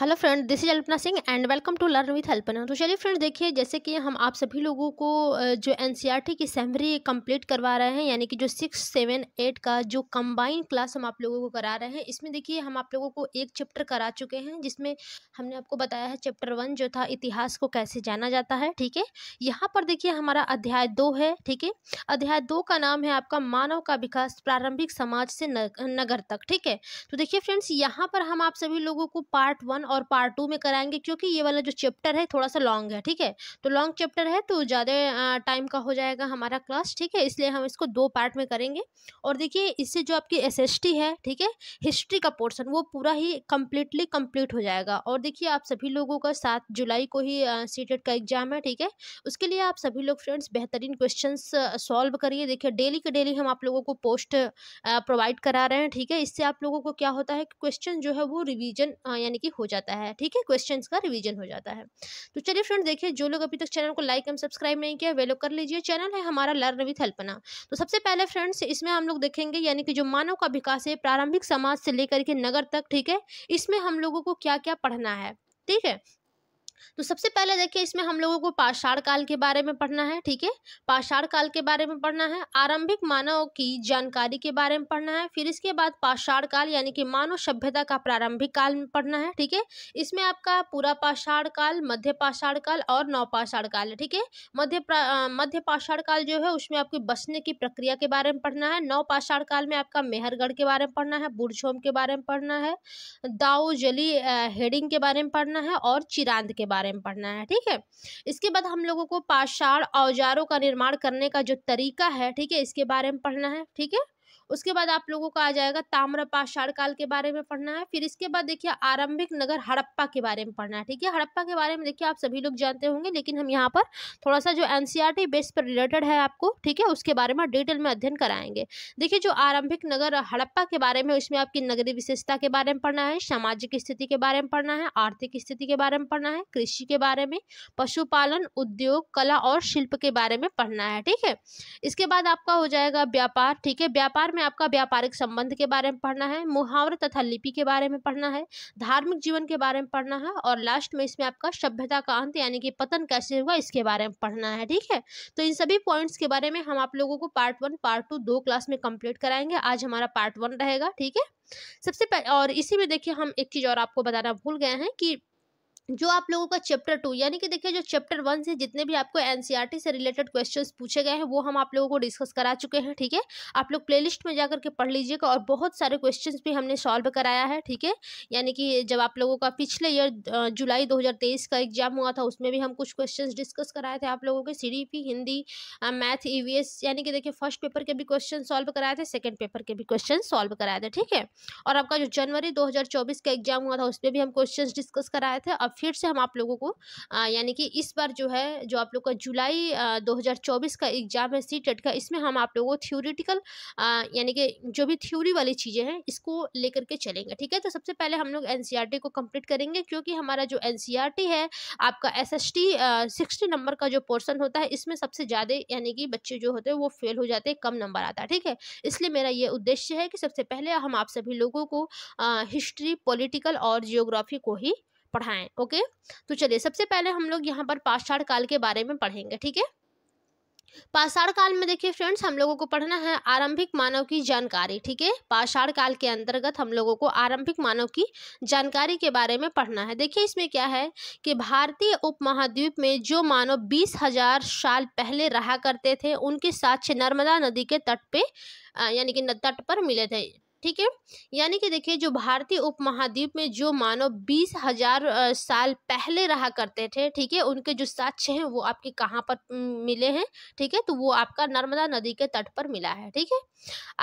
Hello friend this is Alpana Singh and welcome to learn with Alpana तो चलिए friend देखिए जैसे कि हम आप सभी लोगों को जो एन e की सैमरी कंप्लीट करवा रहे हैं यानी कि जो सिक्स सेवन एट का जो कंबाइन क्लास हम आप लोगों को करा रहे हैं इसमें देखिए हम आप लोगों को एक चैप्टर करा चुके हैं जिसमें हमने आपको बताया है चैप्टर वन जो था इतिहास को कैसे जाना जाता है ठीक है यहाँ पर देखिए हमारा अध्याय दो है ठीक है अध्याय दो का नाम है आपका मानव का विकास प्रारंभिक समाज से नगर तक ठीक है तो देखिए फ्रेंड्स यहाँ पर हम आप सभी लोगों को पार्ट वन और पार्ट टू में कराएंगे क्योंकि ये वाला जो चैप्टर है थोड़ा सा लॉन्ग है ठीक है तो लॉन्ग चैप्टर है तो ज़्यादा टाइम का हो जाएगा हमारा क्लास ठीक है इसलिए हम इसको दो पार्ट में करेंगे और देखिए इससे जो आपकी एस है ठीक है हिस्ट्री का पोर्सन वो पूरा ही कम्प्लीटली कम्प्लीट हो जाएगा और देखिए आप सभी लोगों का सात जुलाई को ही सीटेट e का एग्ज़ाम है ठीक है उसके लिए आप सभी लोग फ्रेंड्स बेहतरीन क्वेश्चन सॉल्व करिए देखिए डेली के डेली हम आप लोगों को पोस्ट प्रोवाइड करा रहे हैं ठीक है इससे आप लोगों को क्या होता है कि क्वेश्चन जो है वो रिवीजन यानी कि हो हो जाता है ठीक है क्वेश्चन का रिविजन हो जाता है तो चलिए फ्रेंड देखिए जो लोग अभी तक चैनल को लाइक एंड सब्सक्राइब नहीं किया वे लोग कर लीजिए चैनल है हमारा लर्न विथ हेल्पना तो सबसे पहले फ्रेंड्स इसमें हम लोग देखेंगे यानी कि जो मानव का विकास है प्रारंभिक समाज से लेकर के नगर तक ठीक है इसमें हम लोगों को क्या क्या पढ़ना है ठीक है तो सबसे पहले देखिए इसमें हम लोगों को पाषाण काल के बारे में पढ़ना है ठीक है पाषाण काल के बारे में पढ़ना है आरंभिक मानव की जानकारी के बारे में पढ़ना है फिर इसके बाद पाषाण काल यानी कि मानव सभ्यता का प्रारंभिक काल में पढ़ना है ठीक है इसमें आपका पूरा पाषाण काल मध्य पाषाण काल और नौपाषाण काल है ठीक है मध्य मध्य पाषाण काल जो है उसमें आपकी बसने की प्रक्रिया के बारे में पढ़ना है पाषाण काल में आपका मेहरगढ़ के बारे में पढ़ना है बुढ़छोम के बारे में पढ़ना है दाऊ जली हेडिंग के बारे में पढ़ना है और चिरांद के के बारे में पढ़ना है ठीक है इसके बाद हम लोगों को पाषाण औजारों का निर्माण करने का जो तरीका है ठीक है इसके बारे में पढ़ना है ठीक है उसके बाद आप लोगों का आ जाएगा ताम्रपाषाण काल के बारे में पढ़ना है फिर इसके बाद देखिए आरंभिक नगर हड़प्पा के बारे में पढ़ना है ठीक है हड़प्पा के बारे में देखिए आप सभी लोग जानते होंगे लेकिन हम यहाँ पर थोड़ा सा जो एन e बेस पर रिलेटेड है आपको ठीक है उसके बारे में डिटेल में अध्ययन कराएंगे देखिए जो आरंभिक नगर हड़प्पा के बारे में उसमें आपकी नगरीय विशेषता के बारे में पढ़ना है सामाजिक स्थिति के बारे में पढ़ना है आर्थिक स्थिति के बारे में पढ़ना है कृषि के बारे में पशुपालन उद्योग कला और शिल्प के बारे में पढ़ना है ठीक है इसके बाद आपका हो जाएगा व्यापार ठीक है व्यापार में आपका व्यापारिक संबंध के बारे में पढ़ना है मुहावरे तथा लिपि के बारे में पढ़ना है धार्मिक जीवन के बारे में पढ़ना है और लास्ट में इसमें आपका सभ्यता का अंत यानी कि पतन कैसे हुआ इसके बारे में पढ़ना है ठीक है तो इन सभी पॉइंट्स के बारे में हम आप लोगों को पार्ट वन पार्ट टू दो क्लास में कम्प्लीट कराएंगे आज हमारा पार्ट वन रहेगा ठीक है सबसे पहले और इसी में देखिए हम एक चीज़ और आपको बताना भूल गए हैं कि जो आप लोगों का चैप्टर टू यानी कि देखिए जो चैप्टर वन से जितने भी आपको एनसीईआरटी e से रिलेटेड क्वेश्चंस पूछे गए हैं वो हम आप लोगों को डिस्कस करा चुके हैं ठीक है आप लोग प्लेलिस्ट में जा करके पढ़ लीजिएगा और बहुत सारे क्वेश्चंस भी हमने सॉल्व कराया है ठीक है यानी कि जब आप लोगों का पिछले ईयर जुलाई दो का एग्जाम हुआ था उसमें भी हम कुछ क्वेश्चन डिस्कस कराए थे आप लोगों के C e Hindi math E e यानी कि देखिए फर्स्ट पेपर के भी क्वेश्चन सॉल्व कराए थे सेकेंड पेपर के भी क्वेश्चन सॉल्व कराए थे ठीक है और आपका जो जनवरी दो का एग्जाम हुआ था उसमें भी हम क्वेश्चन डिस्कस कराए थे अब फिर से हम आप लोगों को यानी कि इस बार जो है जो आप लोग का जुलाई दो का एग्ज़ाम है सी का इसमें हम आप लोगों को थ्योरिटिकल यानी कि जो भी थ्योरी वाली चीज़ें हैं इसको लेकर के चलेंगे ठीक है तो सबसे पहले हम लोग एन e को कम्प्लीट करेंगे क्योंकि हमारा जो एन e है आपका एस एस सिक्सटी नंबर का जो पोर्सन होता है इसमें सबसे ज़्यादा यानी कि बच्चे जो होते हैं वो फेल हो जाते हैं कम नंबर आता है ठीक है इसलिए मेरा ये उद्देश्य है कि सबसे पहले हम आप सभी लोगों को हिस्ट्री पॉलिटिकल और जियोग्राफी को ही पढ़ाएं ओके तो चलिए सबसे पहले हम लोग यहाँ पर पाषाण काल के बारे में पढ़ेंगे ठीक है पाषाण काल में देखिए फ्रेंड्स हम लोगों को पढ़ना है आरंभिक मानव की जानकारी ठीक है पाषाण काल के अंतर्गत हम लोगों को आरंभिक मानव की जानकारी के बारे में पढ़ना है देखिए इसमें क्या है कि भारतीय उपमहाद्वीप में जो मानव बीस हजार साल पहले रहा करते थे उनके साक्ष्य नर्मदा नदी के तट पे यानी कि तट पर मिले थे ठीक है यानी कि देखिए जो भारतीय उपमहाद्वीप में जो मानव बीस हजार साल पहले रहा करते थे ठीक है उनके जो साक्ष्य हैं वो आपके कहाँ पर मिले हैं ठीक है तो वो आपका नर्मदा नदी के तट पर मिला है ठीक है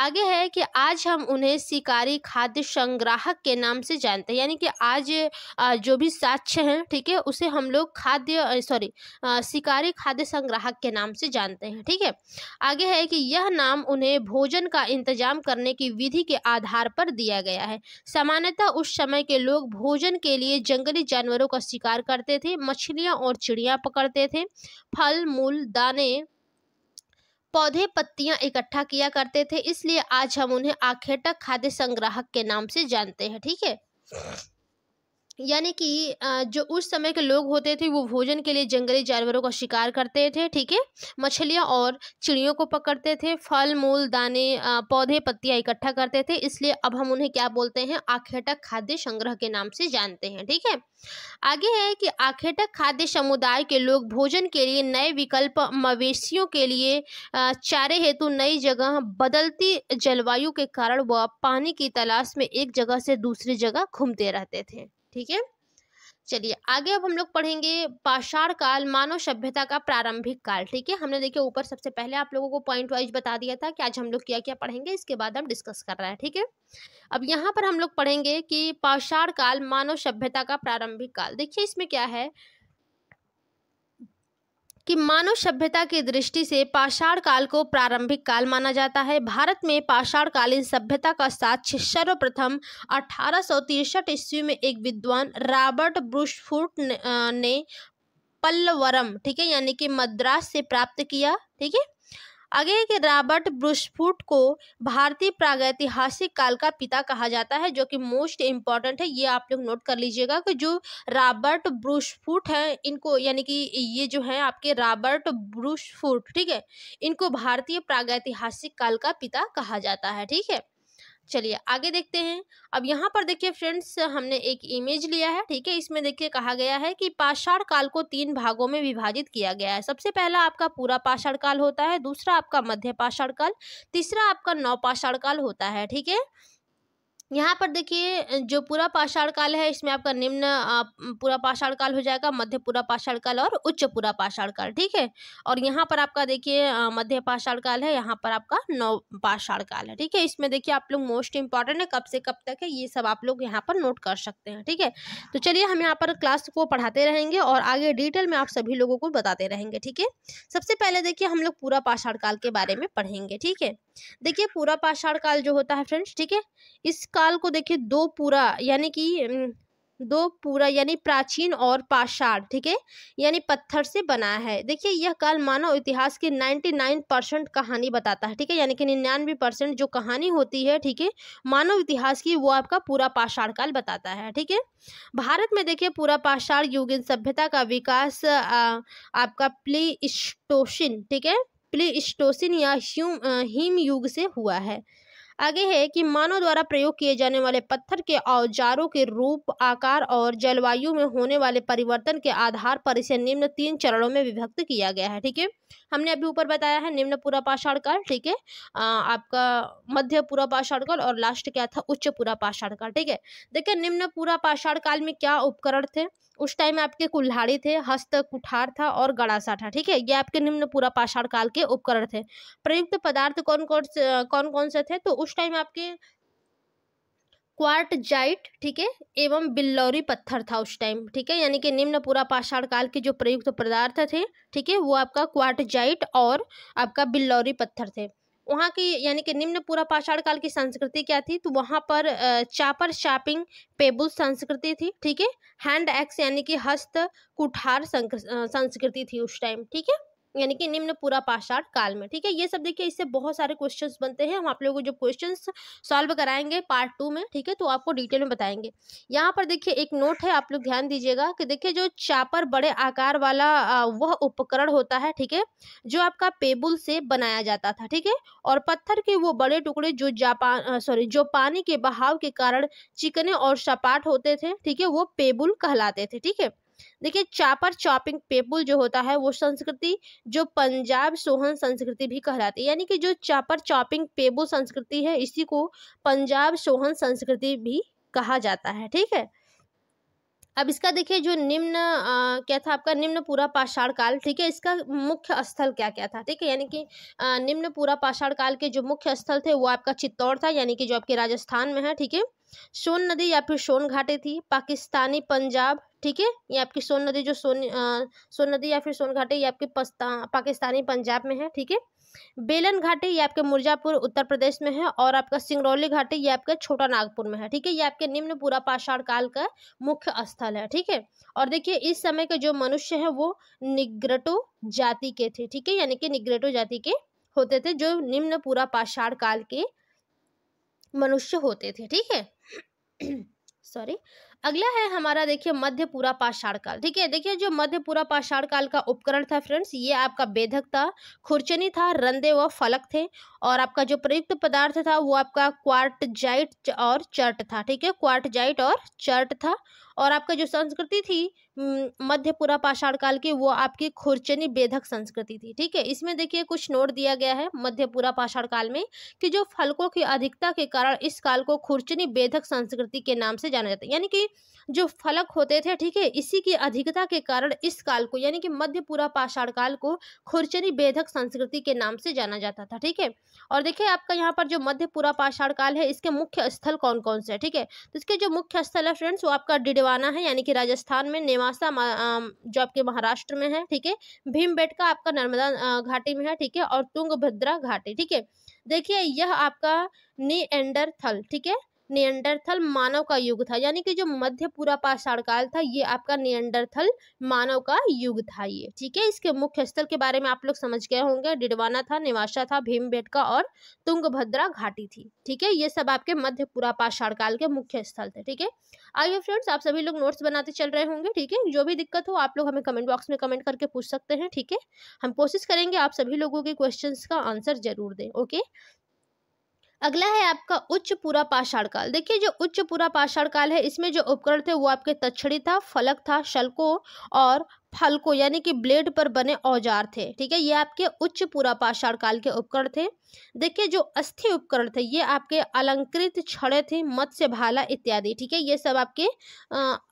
आगे है कि आज हम उन्हें शिकारी खाद्य संग्राहक के नाम से जानते हैं यानी कि आज जो भी साक्ष्य हैं ठीक है उसे हम लोग खाद्य सॉरी शिकारी खाद्य संग्राहक के नाम से जानते हैं ठीक है आगे है कि यह नाम उन्हें भोजन का इंतजाम करने की विधि के आधार पर दिया गया है सामान्यतः उस समय के लोग भोजन के लिए जंगली जानवरों का शिकार करते थे मछलियाँ और चिड़िया पकड़ते थे फल मूल दाने पौधे पत्तियां इकट्ठा किया करते थे इसलिए आज हम उन्हें आखेटक खाद्य संग्राहक के नाम से जानते हैं ठीक है यानी कि जो उस समय के लोग होते थे वो भोजन के लिए जंगली जानवरों का शिकार करते थे ठीक है मछलियाँ और चिड़ियों को पकड़ते थे फल मूल दाने पौधे पत्तियाँ इकट्ठा करते थे इसलिए अब हम उन्हें क्या बोलते हैं आखेटक खाद्य संग्रह के नाम से जानते हैं ठीक है आगे है कि आखेटक खाद्य समुदाय के लोग भोजन के लिए नए विकल्प मवेशियों के लिए चारे हेतु नई जगह बदलती जलवायु के कारण वह पानी की तलाश में एक जगह से दूसरी जगह घूमते रहते थे ठीक है चलिए आगे अब हम लोग पढ़ेंगे पाषाण काल मानव सभ्यता का प्रारंभिक काल ठीक है हमने देखिए ऊपर सबसे पहले आप लोगों को पॉइंट वाइज बता दिया था कि आज हम लोग क्या क्या पढ़ेंगे इसके बाद हम डिस्कस कर रहे हैं ठीक है अब यहाँ पर हम लोग पढ़ेंगे कि पाषाण काल मानव सभ्यता का प्रारंभिक काल देखिए इसमें क्या है कि मानव सभ्यता की दृष्टि से पाषाण काल को प्रारंभिक काल माना जाता है भारत में पाषाणकालीन सभ्यता का साक्ष्य सर्वप्रथम अठारह ईस्वी में एक विद्वान रॉबर्ट ब्रूशफूट ने पल्लवरम ठीक है यानी कि मद्रास से प्राप्त किया ठीक है आगे के कि रॉबर्ट ब्रुशफुट को भारतीय प्रागैतिहासिक काल का पिता कहा जाता है जो कि मोस्ट इम्पॉर्टेंट है ये आप लोग नोट कर लीजिएगा कि जो रॉबर्ट ब्रुशफुट हैं इनको यानी कि ये जो है आपके रॉबर्ट ब्रुशफुट ठीक है इनको भारतीय प्रागैतिहासिक काल का पिता कहा जाता है ठीक है चलिए आगे देखते हैं अब यहाँ पर देखिए फ्रेंड्स हमने एक इमेज लिया है ठीक है इसमें देखिए कहा गया है कि पाषाण काल को तीन भागों में विभाजित किया गया है सबसे पहला आपका पूरा पाषाण काल होता है दूसरा आपका मध्य पाषाण काल तीसरा आपका नौ पाषाण काल होता है ठीक है यहाँ पर देखिए जो पूरा पाषाण काल है इसमें आपका निम्न पूरा पाषाण काल हो जाएगा मध्य पूरा पाषाण काल और उच्च पूरा पाषाण काल ठीक है और यहाँ पर आपका देखिए मध्य पाषाण काल है यहाँ पर आपका नव पाषाण काल है ठीक है इसमें देखिए आप लोग मोस्ट इंपॉर्टेंट है कब से कब तक है ये सब आप लोग यहाँ पर नोट कर सकते हैं ठीक है तो चलिए हम यहाँ पर क्लास को पढ़ाते रहेंगे और आगे डिटेल में आप सभी लोगों को बताते रहेंगे ठीक है सबसे पहले देखिए हम लोग पूरा पाषाण काल के बारे में पढ़ेंगे ठीक है देखिए पूरा पाषाण काल जो होता है फ्रेंड्स ठीक है इस काल को देखिए दो पूरा यानी कि दो पूरा यानी प्राचीन और पाषाण ठीक है यानी पत्थर से बना है देखिए यह काल मानव इतिहास की 99 परसेंट कहानी बताता है ठीक है यानी कि निन्यानवे परसेंट जो कहानी होती है ठीक है मानव इतिहास की वो आपका पूरा पाषाण काल बताता है ठीक है भारत में देखिए पूरा पाषाण युगिन सभ्यता का विकास आ, आपका प्ली ठीक है प्लीस्टोसिन या हिम युग से हुआ है आगे है कि मानव द्वारा प्रयोग किए जाने वाले पत्थर के औजारों के रूप आकार और जलवायु में होने वाले परिवर्तन के आधार पर इसे निम्न तीन चरणों में विभक्त किया गया है ठीक है हमने अभी ऊपर बताया है निम्न पूरा पाषाण काल ठीक है आपका मध्य पूरा पाषाण काल और लास्ट क्या था उच्च पूरा पाषाण काल ठीक है देखिए निम्न पूरा पाषाण काल में क्या उपकरण थे उस टाइम आपके कुल्हाड़ी थे हस्त कुठार था और गड़ासा था ठीक है ये आपके निम्न पूरा पाषाण काल के उपकरण थे प्रयुक्त पदार्थ कौन कौन से कौन कौन से थे तो उस टाइम आपके क्वार्ट जाइट ठीक है एवं बिल्लौरी पत्थर था उस टाइम ठीक है यानी कि निम्न पूरा पाषाण काल के जो प्रयुक्त पदार्थ थे ठीक है वो आपका क्वार्ट जाइट और आपका बिल्लौरी पत्थर थे वहाँ की यानी कि निम्न पूरा पाषाण काल की संस्कृति क्या थी तो वहाँ पर चापर शापिंग पेबुल संस्कृति थी ठीक है हैंड एक्स यानी कि हस्त कुठार संस्कृति थी उस टाइम ठीक है यानी कि निम्न पूरा पाषाण काल में ठीक है ये सब देखिए इससे बहुत सारे क्वेश्चंस बनते हैं हम आप लोगों को जब क्वेश्चंस सॉल्व कराएंगे पार्ट टू में ठीक है तो आपको डिटेल में बताएंगे यहाँ पर देखिए एक नोट है आप लोग ध्यान दीजिएगा कि देखिए जो चापर बड़े आकार वाला वह उपकरण होता है ठीक है जो आपका पेबुल से बनाया जाता था ठीक है और पत्थर के वो बड़े टुकड़े जो जापान सॉरी जो पानी के बहाव के कारण चिकने और सपाट होते थे ठीक है वो पेबुल कहलाते थे ठीक है देखिए चापर चॉपिंग पेपुल जो होता है वो संस्कृति जो पंजाब सोहन संस्कृति भी कहलाती है यानी कि जो चापर चॉपिंग पेबुल संस्कृति है इसी को पंजाब सोहन संस्कृति भी कहा जाता है ठीक है अब इसका देखिए जो निम्न आ, क्या था आपका निम्न पूरा पाषाण काल ठीक है इसका मुख्य स्थल क्या क्या था ठीक है यानी कि निम्न पूरा पाषाण काल के जो मुख्य स्थल थे वो आपका चित्तौड़ था यानी कि जो आपके राजस्थान में है ठीक है सोन नदी या फिर सोन घाटी थी पाकिस्तानी पंजाब ठीक है ये आपकी सोन नदी जो सोन सोन नदी या फिर सोन घाटी ये आपकी पाकिस्तानी पंजाब में है ठीक है बेलन घाटी ये आपके मिर्जापुर उत्तर प्रदेश में है और आपका सिंगरौली घाटी ये आपके छोटा नागपुर में है ठीक है ये आपके निम्न पूरा पाषाण काल का मुख्य स्थल है ठीक है और देखिए इस समय के जो मनुष्य है वो निग्रटो जाति के थे ठीक है यानी कि निग्रटो जाति के होते थे जो निम्न पूरा पाषाण काल के मनुष्य होते थे ठीक है सॉरी अगला है हमारा देखिए मध्यपुरा पाषाण काल ठीक है देखिए जो मध्यपुरा पाषाण काल का उपकरण था फ्रेंड्स ये आपका बेधक था खुरचनी था रंदे व फलक थे और आपका जो प्रयुक्त पदार्थ था वो आपका क्वार्टजाइट और चर्ट था ठीक है क्वार्टजाइट और चर्ट था और आपका जो संस्कृति थी मध्यपुरा पाषाण काल की वो आपकी खुरचनी बेधक संस्कृति थी ठीक है इसमें देखिए कुछ नोट दिया गया है मध्यपुरा पाषाण काल में कि जो फलकों की अधिकता के कारण इस काल को खुरचनी बेधक संस्कृति के नाम से जाना जाता है यानी कि जो फलक होते थे ठीक है इसी की अधिकता के कारण इस काल को यानी कि मध्यपुरा पाषाण काल को खुरचनी बेधक संस्कृति के नाम से जाना जाता था ठीक है और देखिए आपका यहाँ पर जो मध्यपुरा पाषाण काल है इसके मुख्य स्थल कौन कौन से है ठीक है तो इसके जो मुख्य स्थल है फ्रेंड्स वो आपका डिडवाना है यानी कि राजस्थान में निवासा जो आपके महाराष्ट्र में है ठीक है भीम का आपका नर्मदा घाटी में है ठीक है और तुंग घाटी ठीक है देखिए यह आपका नी एंडर थल ठीक है नियंडरथल मानव का युग था यानी कि जो मध्य पूरा पाषाण काल था ये आपका नियंडरथल मानव का युग था ये ठीक है इसके मुख्य स्थल के बारे में आप लोग समझ गए होंगे डिडवाना था निवासा था भीम और तुंग घाटी थी ठीक है ये सब आपके मध्य पूरा पाषाण काल के मुख्य स्थल थे ठीक है आइए फ्रेंड्स आप सभी लोग नोट्स बनाते चल रहे होंगे ठीक है जो भी दिक्कत हो आप लोग हमें कमेंट बॉक्स में कमेंट करके पूछ सकते हैं ठीक है हम कोशिश करेंगे आप सभी लोगों के क्वेश्चन का आंसर जरूर दें ओके अगला है आपका उच्च पूरा पाषाण काल देखिए जो उच्च पूरा पाषाण काल है इसमें जो उपकरण थे वो आपके तक्षणी था फलक था शलको और फल को यानी कि ब्लेड पर बने औजार थे ठीक है ये आपके उच्च पूरा पाषाण काल के उपकरण थे देखिए जो अस्थि उपकरण थे ये आपके अलंकृत छड़े थे मत्स्य भाला इत्यादि ठीक है ये सब आपके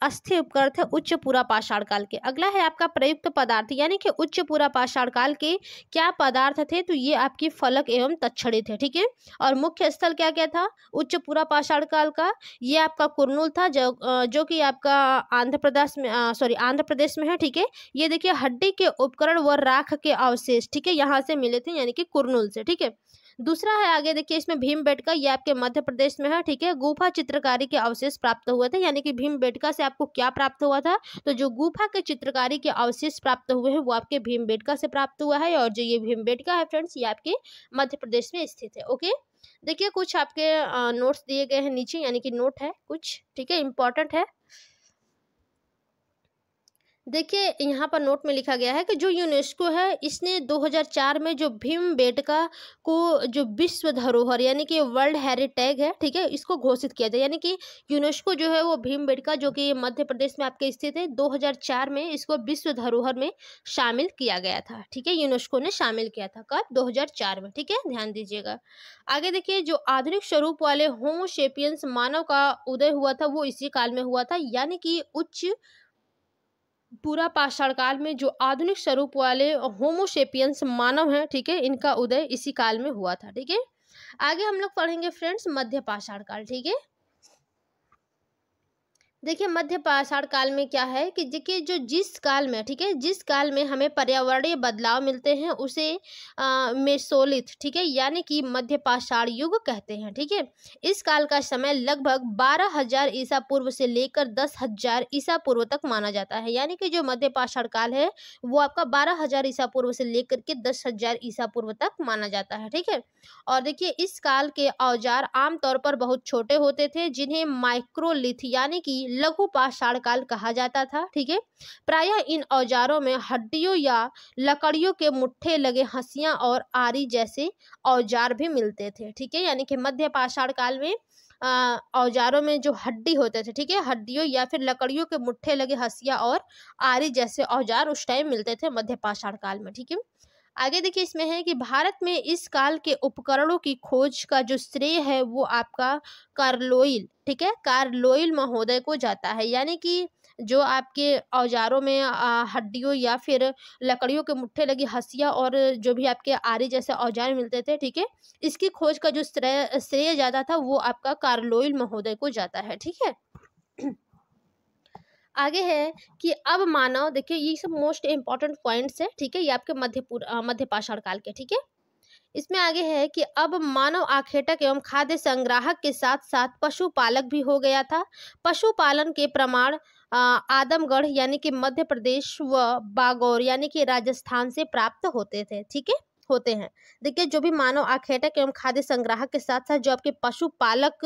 अस्थि उपकरण थे उच्च पूरा पाषाण काल के अगला है आपका प्रयुक्त पदार्थ यानी कि उच्च पूरा पाषाण काल के क्या पदार्थ थे तो ये आपकी फलक एवं तछड़े थे ठीक है और मुख्य स्थल क्या क्या था उच्च पूरा पाषाण काल का ये आपका कुरनूल था जो जो कि आपका आंध्र प्रदेश में सॉरी आंध्र प्रदेश में है ठीक है ये देखिए हड्डी के उपकरण व राख के अवशेष ठीक है यहाँ से मिले थे यानी कि कुरनूल से ठीक है दूसरा है आगे देखिए इसमें भीम बेटका ये आपके मध्य प्रदेश में है ठीक है गुफा चित्रकारी के अवशेष प्राप्त हुए थे यानी कि भीम बेटका से आपको क्या प्राप्त हुआ था तो जो गुफा के चित्रकारी के अवशेष प्राप्त हुए हैं वो आपके भीम बेटका से प्राप्त हुआ है और जो ये भीम बेटका है फ्रेंड्स ये आपके मध्य प्रदेश में स्थित है ओके देखिए कुछ आपके नोट्स दिए गए हैं नीचे यानी कि नोट है कुछ ठीक है इम्पोर्टेंट है देखिए यहाँ पर नोट में लिखा गया है कि जो यूनेस्को है इसने 2004 में जो भीम बेटका को जो विश्व धरोहर यानी कि वर्ल्ड हेरिटेज है ठीक है इसको घोषित किया जाए यानी कि यूनेस्को जो है वो भीम बेटका जो कि मध्य प्रदेश में आपके स्थित है 2004 में इसको विश्व धरोहर में शामिल किया गया था ठीक है यूनेस्को ने शामिल किया था कब दो में ठीक है ध्यान दीजिएगा आगे देखिए जो आधुनिक स्वरूप वाले होमोशेपियंस मानव का उदय हुआ था वो इसी काल में हुआ था यानी कि उच्च पूरा पाषाण काल में जो आधुनिक स्वरूप वाले होमोशेपियंस मानव हैं ठीक है इनका उदय इसी काल में हुआ था ठीक है आगे हम लोग पढ़ेंगे फ्रेंड्स मध्य पाषाण काल ठीक है देखिए मध्य पाषाण काल में क्या है कि देखिए जो जिस काल में ठीक है जिस काल में हमें पर्यावरणीय बदलाव मिलते हैं उसे मेसोलित ठीक है यानी कि मध्य पाषाण युग कहते हैं ठीक है इस काल का समय लगभग बारह हजार ईसा पूर्व से लेकर दस हजार ईसा पूर्व तक माना जाता है यानी कि जो मध्य पाषाण काल है वो आपका बारह हजार ईसा पूर्व से लेकर के दस हजार ईसा पूर्व तक माना जाता है ठीक है और देखिए इस काल के औजार आमतौर पर बहुत छोटे होते थे जिन्हें माइक्रोलिथ यानी कि लघु पाषाण काल कहा जाता था ठीक है प्रायः इन औजारों में हड्डियों या लकड़ियों के मुट्ठे लगे हसिया और आरी जैसे औजार भी मिलते थे ठीक है यानी कि मध्य पाषाण काल में औजारों में जो हड्डी होते थे ठीक है हड्डियों या फिर लकड़ियों के मुट्ठे लगे हसिया और आरी जैसे औजार उस टाइम मिलते थे मध्य पाषाण काल में ठीक है आगे देखिए इसमें है कि भारत में इस काल के उपकरणों की खोज का जो श्रेय है वो आपका कार्लोइल ठीक है कार्लोइल महोदय को जाता है यानी कि जो आपके औजारों में हड्डियों या फिर लकड़ियों के मुट्ठे लगी हसिया और जो भी आपके आरी जैसे औजार मिलते थे ठीक है इसकी खोज का जो श्रेय श्रेय जाता था वो आपका कार्लोइल महोदय को जाता है ठीक है आगे है कि अब मानव देखिए ये सब मोस्ट इम्पॉर्टेंट पॉइंट्स है ठीक है ये आपके मध्य मध्य पाषाण काल के ठीक है इसमें आगे है कि अब मानव आखेटक एवं खाद्य संग्राहक के साथ साथ पशुपालक भी हो गया था पशुपालन के प्रमाण आदमगढ़ यानी कि मध्य प्रदेश व बागौर यानी कि राजस्थान से प्राप्त होते थे ठीक है होते हैं देखिए जो भी मानव आखेटक एवं खाद्य संग्राहक के साथ साथ जो आपके पशुपालक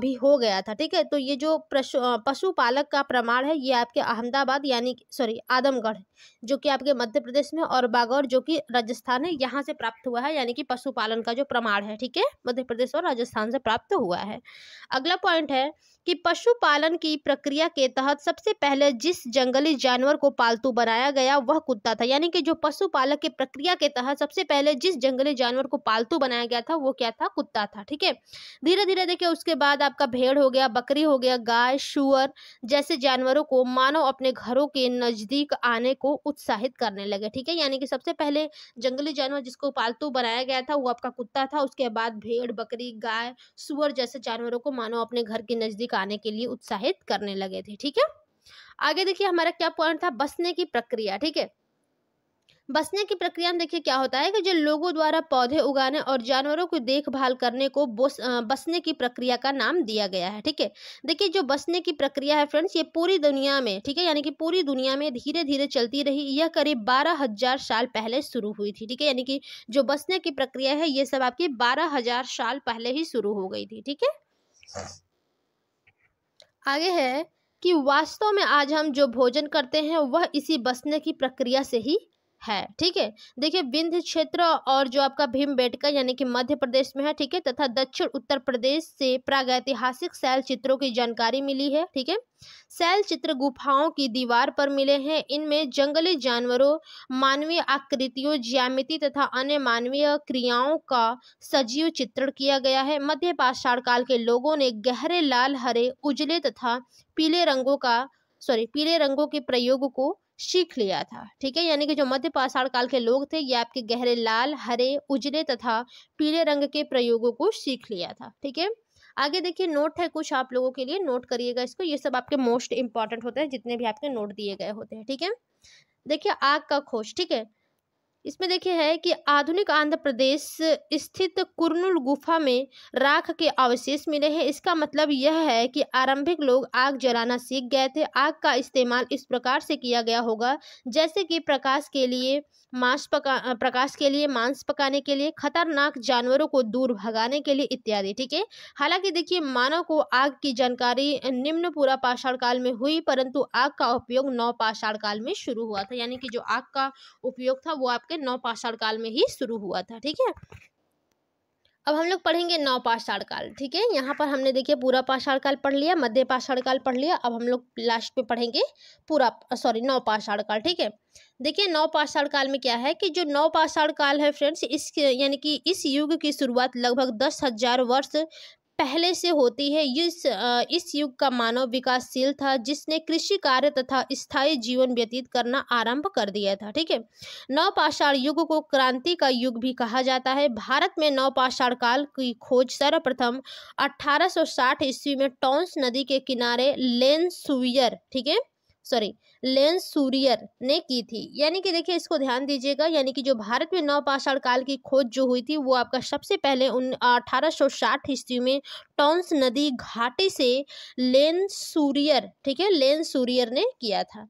भी हो गया था ठीक है तो ये जो पशुपालक का प्रमाण है ये आपके अहमदाबाद यानी सॉरी आदमगढ़ जो कि आपके मध्य प्रदेश में और बागौर जो कि राजस्थान है यहाँ से प्राप्त हुआ है यानी कि पशुपालन का जो प्रमाण है ठीक है मध्य प्रदेश और राजस्थान से प्राप्त हुआ है अगला पॉइंट है कि पशुपालन की प्रक्रिया के तहत सबसे पहले जिस जंगली जानवर को पालतू बनाया गया वह कुत्ता था यानी कि जो पशुपालक की प्रक्रिया के तहत सबसे पहले जिस जंगली जानवर को पालतू बनाया गया था वो क्या था कुत्ता था ठीक है धीरे धीरे देखिए उसके बाद आपका भेड़ हो गया बकरी हो गया गाय शुअर जैसे जानवरों को मानव अपने घरों के नज़दीक आने को उत्साहित करने लगे ठीक है यानी कि सबसे पहले जंगली जानवर जिसको पालतू बनाया गया था वो आपका कुत्ता था उसके बाद भेड़ बकरी गाय सुअर जैसे जानवरों को मानव अपने घर के नज़दीक आने के लिए उत्साहित करने लगे थे ठीक है आगे देखिए हमारा क्या पॉइंट था बसने की प्रक्रिया ठीक है बसने की प्रक्रिया में देखिए क्या होता है कि जो लोगों द्वारा पौधे उगाने और जानवरों की देखभाल करने को बसने की प्रक्रिया का नाम दिया गया है ठीक है देखिए जो बसने की प्रक्रिया है फ्रेंड्स ये पूरी दुनिया में ठीक है यानी कि पूरी दुनिया में धीरे धीरे चलती रही यह करीब बारह हजार साल पहले शुरू हुई थी ठीक है यानी कि जो बसने की प्रक्रिया है ये सब आपकी बारह हजार साल पहले ही शुरू हो गई थी ठीक है आगे है कि वास्तव में आज हम जो भोजन करते हैं वह इसी बसने की प्रक्रिया से ही है ठीक है देखिए विंध्य क्षेत्र और जो आपका बेटका यानी कि मध्य प्रदेश में है ठीक है तथा दक्षिण उत्तर प्रदेश से प्रागैतिहासिक शैल चित्रों की जानकारी मिली है ठीक है शैल चित्र गुफाओं की दीवार पर मिले हैं इनमें जंगली जानवरों मानवीय आकृतियों ज्यामिति तथा अन्य मानवीय क्रियाओं का सजीव चित्रण किया गया है मध्य पाषाण काल के लोगों ने गहरे लाल हरे उजले तथा पीले रंगों का सॉरी पीले रंगों के प्रयोग को सीख लिया था ठीक है यानी कि जो मध्य पाषाण काल के लोग थे ये आपके गहरे लाल हरे उजले तथा पीले रंग के प्रयोगों को सीख लिया था ठीक है आगे देखिए नोट है कुछ आप लोगों के लिए नोट करिएगा इसको ये सब आपके मोस्ट इंपॉर्टेंट होते हैं जितने भी आपके नोट दिए गए होते हैं ठीक है देखिए आग का खोज ठीक है इसमें देखिए है कि आधुनिक आंध्र प्रदेश स्थित कुरनुल गुफा में राख के अवशेष मिले हैं इसका मतलब यह है कि आरंभिक लोग आग जलाना सीख गए थे आग का इस्तेमाल इस प्रकार से किया गया होगा जैसे कि प्रकाश के लिए मांस पका प्रकाश के लिए मांस पकाने के लिए खतरनाक जानवरों को दूर भगाने के लिए इत्यादि ठीक है हालांकि देखिए मानव को आग की जानकारी निम्न पूरा पाषाण काल में हुई परंतु आग का उपयोग नौ पाषाण काल में शुरू हुआ था यानी कि जो आग का उपयोग था वो आपके के नौ पाषाण काल में ही शुरू हुआ था ठीक है अब हम लोग पढ़ेंगे नौ पाषाण काल ठीक है यहाँ पर हमने देखिए पूरा पाषाण काल पढ़ लिया मध्य पाषाण काल पढ़ लिया अब हम लोग लास्ट में पढ़ेंगे पूरा सॉरी नौ पाषाण काल ठीक है देखिए नौ पाषाण काल में क्या है कि जो नौ पाषाण काल है फ्रेंड्स इस यानी कि इस युग की शुरुआत लगभग दस हजार वर्ष पहले से होती है इस इस युग का मानव विकासशील था जिसने कृषि कार्य तथा स्थायी जीवन व्यतीत करना आरंभ कर दिया था ठीक है नवपाषाण युग को क्रांति का युग भी कहा जाता है भारत में नवपाषाण काल की खोज सर्वप्रथम 1860 ईस्वी में टॉन्स नदी के किनारे लेन सुवियर ठीक है सॉरी लेंस सूरियर ने की थी यानी कि देखिए इसको ध्यान दीजिएगा यानी कि जो भारत में नवपाषाण काल की खोज जो हुई थी वो आपका सबसे पहले उन अठारह ईस्वी में टॉन्स नदी घाटी से लेंस सूरियर ठीक है लेन सूरियर ने किया था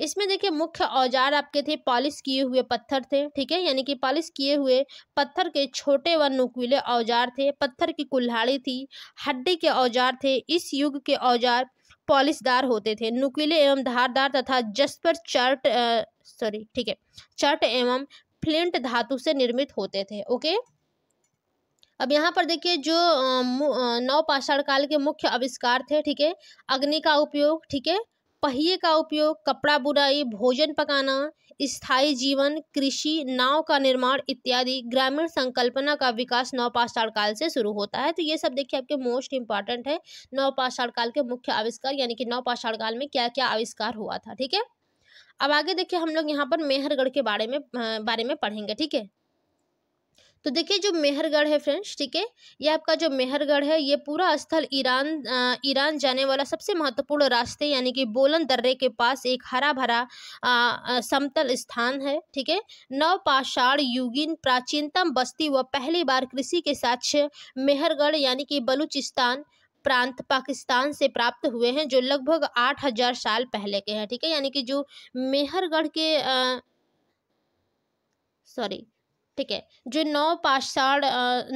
इसमें देखिए मुख्य औजार आपके थे पॉलिश किए हुए पत्थर थे ठीक है यानी कि पॉलिश किए हुए पत्थर के छोटे व नुकीले औजार थे पत्थर की कुल्हाड़ी थी हड्डी के औजार थे इस युग के औजार पॉलिशदार होते थे नुकीले एवं धारदार तथा जस्पर चर्ट सॉरी ठीक है चर्ट एवं फ्लिंट धातु से निर्मित होते थे ओके अब यहाँ पर देखिए जो नवपाषाण काल के मुख्य आविष्कार थे ठीक है अग्नि का उपयोग ठीक है पहिए का उपयोग कपड़ा बुनाई भोजन पकाना स्थायी जीवन कृषि नाव का निर्माण इत्यादि ग्रामीण संकल्पना का विकास नवपाषाण काल से शुरू होता है तो ये सब देखिए आपके मोस्ट इंपॉर्टेंट है नवपाषाण काल के मुख्य आविष्कार यानी कि नवपाषाण पाषाण काल में क्या क्या आविष्कार हुआ था ठीक है अब आगे देखिए हम लोग यहाँ पर मेहरगढ़ के बारे में बारे में पढ़ेंगे ठीक है तो देखिए जो मेहरगढ़ है फ्रेंड्स ठीक है ये आपका जो मेहरगढ़ है ये पूरा स्थल ईरान ईरान जाने वाला सबसे महत्वपूर्ण रास्ते यानी कि बोलन दर्रे के पास एक हरा भरा समतल स्थान है ठीक है नवपाषाण युगिन प्राचीनतम बस्ती व पहली बार कृषि के साक्ष मेहरगढ़ यानी कि बलूचिस्तान प्रांत पाकिस्तान से प्राप्त हुए हैं जो लगभग आठ हजार साल पहले के हैं ठीक है यानी कि जो मेहरगढ़ के सॉरी ठीक है जो नौ पाषाण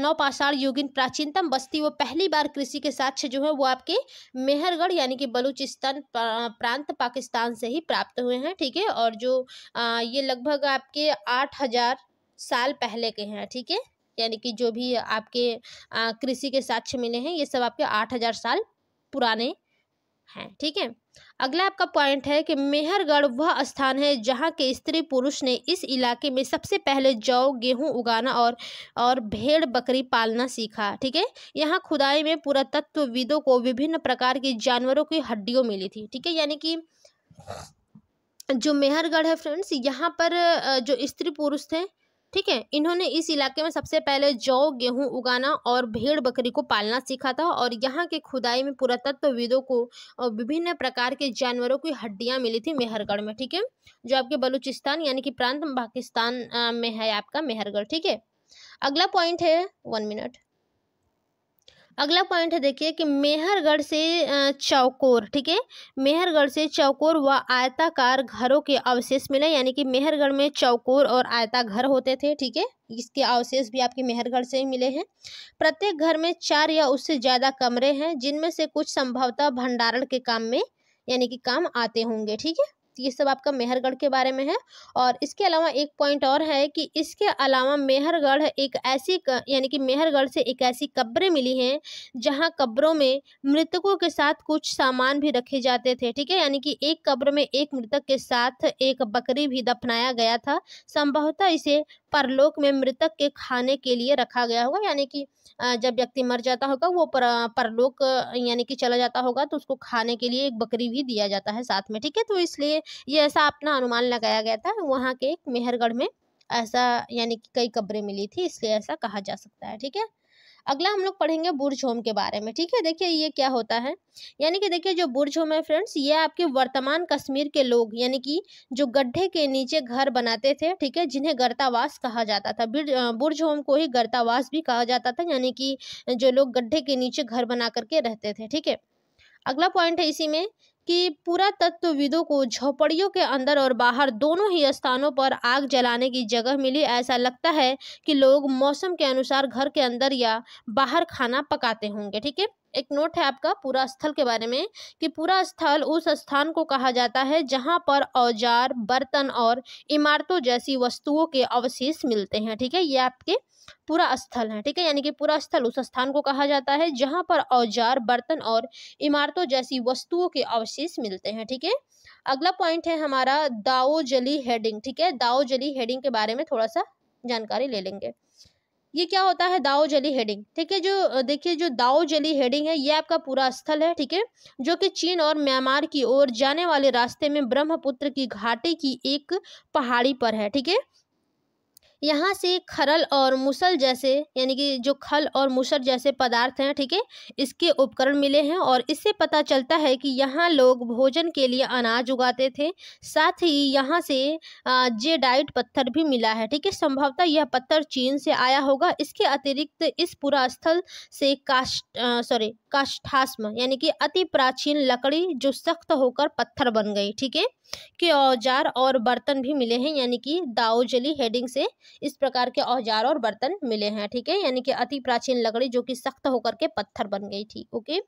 नौ पाषाण युगिन प्राचीनतम बस्ती वो पहली बार कृषि के साक्ष्य जो है वो आपके मेहरगढ़ यानी कि बलूचिस्तान प्रांत पाकिस्तान से ही प्राप्त हुए हैं ठीक है और जो आ, ये लगभग आपके आठ हजार साल पहले के हैं ठीक है यानी कि जो भी आपके कृषि के साक्ष्य मिले हैं ये सब आपके आठ हजार साल पुराने हैं ठीक है अगला आपका पॉइंट है कि मेहरगढ़ वह स्थान है जहां के स्त्री पुरुष ने इस इलाके में सबसे पहले जौ गेहूं उगाना और और भेड़ बकरी पालना सीखा ठीक है यहां खुदाई में पुरातत्वविदों को विभिन्न प्रकार के जानवरों की हड्डियों मिली थी ठीक है यानी कि जो मेहरगढ़ है फ्रेंड्स यहाँ पर जो स्त्री पुरुष थे ठीक है इन्होंने इस इलाके में सबसे पहले जौ गेहूं उगाना और भेड़ बकरी को पालना सीखा था और यहाँ के खुदाई में पुरातत्वविदों को विभिन्न प्रकार के जानवरों की हड्डियाँ मिली थी मेहरगढ़ में ठीक है जो आपके बलूचिस्तान यानी कि प्रांत पाकिस्तान में है आपका मेहरगढ़ ठीक है अगला पॉइंट है वन मिनट अगला पॉइंट है देखिए कि मेहरगढ़ से चौकोर ठीक है मेहरगढ़ से चौकोर व आयताकार घरों के अवशेष मिले यानी कि मेहरगढ़ में चौकोर और आयता घर होते थे ठीक है इसके अवशेष भी आपके मेहरगढ़ से ही मिले हैं प्रत्येक घर में चार या उससे ज़्यादा कमरे हैं जिनमें से कुछ संभवतः भंडारण के काम में यानी कि काम आते होंगे ठीक है ये सब आपका मेहरगढ़ के बारे में है और इसके अलावा एक पॉइंट और है कि इसके अलावा मेहरगढ़ एक ऐसी यानी कि मेहरगढ़ से एक ऐसी कब्रें मिली हैं जहाँ कब्रों में मृतकों के साथ कुछ सामान भी रखे जाते थे ठीक है यानी कि एक कब्र में एक मृतक के साथ एक बकरी भी दफनाया गया था संभवतः इसे परलोक में मृतक के खाने के लिए रखा गया होगा यानी कि जब व्यक्ति मर जाता होगा वो पर, परलोक यानी कि चला जाता होगा तो उसको खाने के लिए एक बकरी भी दिया जाता है साथ में ठीक है तो इसलिए ये ऐसा अपना अनुमान लगाया गया था वहाँ के एक मेहरगढ़ में ऐसा यानी कि कई कब्रें मिली थी इसलिए ऐसा कहा जा सकता है ठीक है अगला हम लोग पढ़ेंगे बुर्ज होम के बारे में ठीक है देखिए ये क्या होता है यानी कि देखिए जो बुर्ज होम है फ्रेंड्स ये आपके वर्तमान कश्मीर के लोग यानी कि जो गड्ढे के नीचे घर बनाते थे ठीक है जिन्हें गर्तावास कहा जाता था बुर्ज होम को ही गर्तावास भी कहा जाता था यानी कि जो लोग गड्ढे के नीचे घर बना करके रहते थे ठीक है अगला पॉइंट है इसी में कि पुरातत्वविदों को झोपड़ियों के अंदर और बाहर दोनों ही स्थानों पर आग जलाने की जगह मिली ऐसा लगता है कि लोग मौसम के अनुसार घर के अंदर या बाहर खाना पकाते होंगे ठीक है एक नोट है आपका पूरा स्थल के बारे में कि पूरा स्थल उस स्थान को कहा जाता है जहाँ पर औजार बर्तन और इमारतों जैसी वस्तुओं के अवशेष मिलते हैं ठीक है ये आपके पूरा स्थल है ठीक है यानी कि पूरा स्थल उस स्थान को कहा जाता है जहाँ पर औजार बर्तन और इमारतों जैसी वस्तुओं के अवशेष मिलते हैं ठीक है अगला पॉइंट है हमारा दाओजली हेडिंग ठीक है दाओजली हेडिंग के बारे में थोड़ा सा जानकारी ले लेंगे ये क्या होता है दाओ जली हेडिंग ठीक है जो देखिए जो दाओ जली हेडिंग है ये आपका पूरा स्थल है ठीक है जो कि चीन और म्यांमार की ओर जाने वाले रास्ते में ब्रह्मपुत्र की घाटी की एक पहाड़ी पर है ठीक है यहाँ से खरल और मुसल जैसे यानी कि जो खल और मुसल जैसे पदार्थ हैं ठीक है इसके उपकरण मिले हैं और इससे पता चलता है कि यहाँ लोग भोजन के लिए अनाज उगाते थे साथ ही यहाँ से जेडाइट पत्थर भी मिला है ठीक है संभवतः यह पत्थर चीन से आया होगा इसके अतिरिक्त इस पूरा स्थल से काष्ट सॉरी काष्ठास्म यानी कि अति प्राचीन लकड़ी जो सख्त होकर पत्थर बन गई ठीक है के औजार और बर्तन भी मिले हैं यानी कि दाओजली हेडिंग से इस प्रकार के औजार और बर्तन मिले हैं ठीक है यानी कि अति प्राचीन लकड़ी जो कि सख्त होकर के पत्थर बन गई थी ओके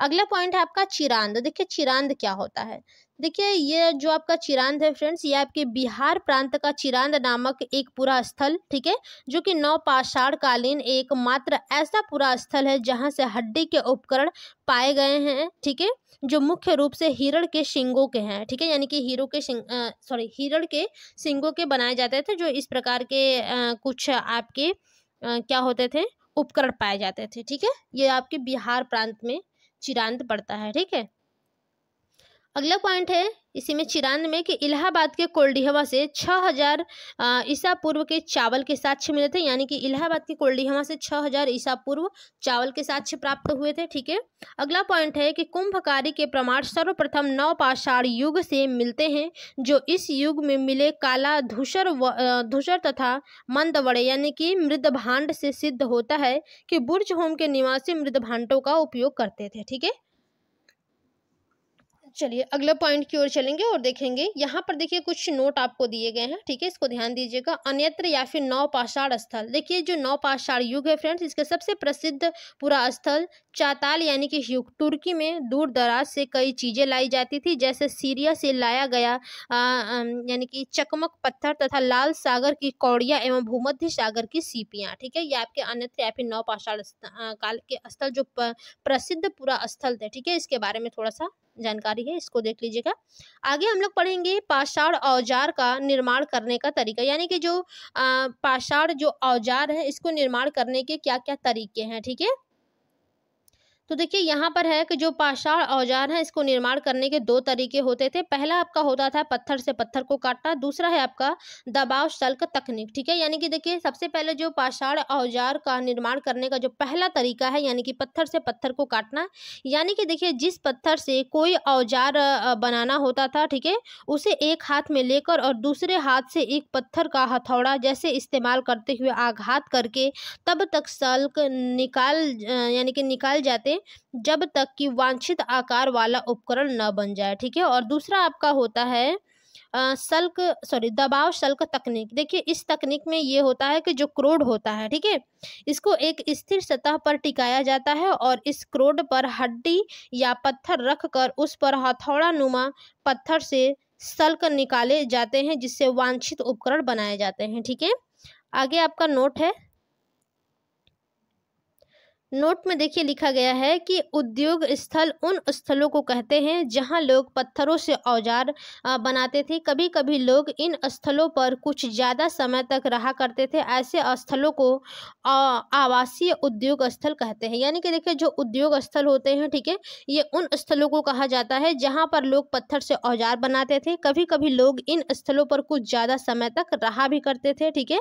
अगला पॉइंट है आपका चिरांद देखिए चिरांद क्या होता है देखिए ये जो आपका चिरांद है फ्रेंड्स ये आपके बिहार प्रांत का चिरांद नामक एक पूरा स्थल ठीक है जो कि नवपाषाण कालीन एकमात्र ऐसा पूरा स्थल है जहां से हड्डी के उपकरण पाए गए हैं ठीक है जो मुख्य रूप से हिरण के शिंगों के हैं ठीक है यानी कि हीरो के शिंग सॉरी हिरण के सिंगों के बनाए जाते थे जो इस प्रकार के आ, कुछ आपके आ, क्या होते थे उपकरण पाए जाते थे ठीक है ये आपके बिहार प्रांत में चिरांत पड़ता है ठीक है अगला पॉइंट है इसी में चिरान में कि इलाहाबाद के कोल्डीहवा से छः हजार ईसा पूर्व के चावल के साक्ष्य मिले थे यानी कि इलाहाबाद के कोल्डीहवा से छः हजार ईसा पूर्व चावल के साक्ष्य प्राप्त हुए थे ठीक है अगला पॉइंट है कि कुंभकारी के प्रमाण सर्वप्रथम नवपाषाण युग से मिलते हैं जो इस युग में मिले काला धूसर व धूसर तथा मंदवड़े यानी कि मृदभांड से सिद्ध होता है कि बुर्ज होम के निवासी मृदभांडों का उपयोग करते थे ठीक है चलिए अगला पॉइंट की ओर चलेंगे और देखेंगे यहाँ पर देखिए कुछ नोट आपको दिए गए हैं ठीक है इसको ध्यान दीजिएगा अन्यत्र या फिर नौ पाषाण स्थल देखिए जो नौ पाषाण युग है फ्रेंड्स इसका सबसे प्रसिद्ध पूरा स्थल चाताल यानी कि युग तुर्की में दूर दराज से कई चीज़ें लाई जाती थी जैसे सीरिया से लाया गया यानी कि चकमक पत्थर तथा लाल सागर की कौड़िया एवं भूमध्य सागर की सीपियाँ ठीक है ये आपके अन्यत्र या फिर नौ पाषाण काल के स्थल जो प्रसिद्ध पूरा स्थल थे ठीक है इसके बारे में थोड़ा सा जानकारी है इसको देख लीजिएगा आगे हम लोग पढ़ेंगे पाषाण औजार का निर्माण करने का तरीका यानी कि जो पाषाण जो औजार है इसको निर्माण करने के क्या क्या तरीके हैं ठीक है थीके? तो देखिए यहाँ पर है कि जो पाषाण औजार हैं इसको निर्माण करने के दो तरीके होते थे पहला आपका होता था पत्थर से पत्थर को काटना दूसरा है आपका दबाव शल्क तकनीक ठीक है यानी कि देखिए सबसे पहले जो पाषाण औजार का निर्माण करने का जो पहला तरीका है यानी कि पत्थर से पत्थर को काटना यानी कि देखिए जिस पत्थर से कोई औजार बनाना होता था ठीक है उसे एक हाथ में लेकर और दूसरे हाथ से एक पत्थर का हथौड़ा जैसे इस्तेमाल करते हुए आघात करके तब तक शल्क निकाल यानी कि निकाल जाते जब तक कि वांछित आकार वाला उपकरण न बन जाए ठीक है और दूसरा आपका होता है सल्क सॉरी दबाव सल्क तकनीक देखिए इस तकनीक में ये होता है कि जो क्रोड होता है ठीक है इसको एक स्थिर सतह पर टिकाया जाता है और इस क्रोड पर हड्डी या पत्थर रखकर उस पर हथौड़ा नुमा पत्थर से सल्क निकाले जाते हैं जिससे वांछित उपकरण बनाए जाते हैं ठीक है आगे आपका नोट है नोट में देखिए लिखा गया है कि उद्योग स्थल उन स्थलों को कहते हैं जहां लोग पत्थरों से औजार बनाते थे कभी कभी लोग इन स्थलों पर कुछ ज़्यादा समय तक रहा करते थे ऐसे स्थलों को आवासीय उद्योग स्थल कहते हैं यानी कि देखिए जो उद्योग स्थल होते हैं ठीक है ये उन स्थलों को कहा जाता है जहाँ पर लोग पत्थर से औजार बनाते थे कभी कभी लोग इन स्थलों पर कुछ ज़्यादा समय तक रहा भी करते थे ठीक है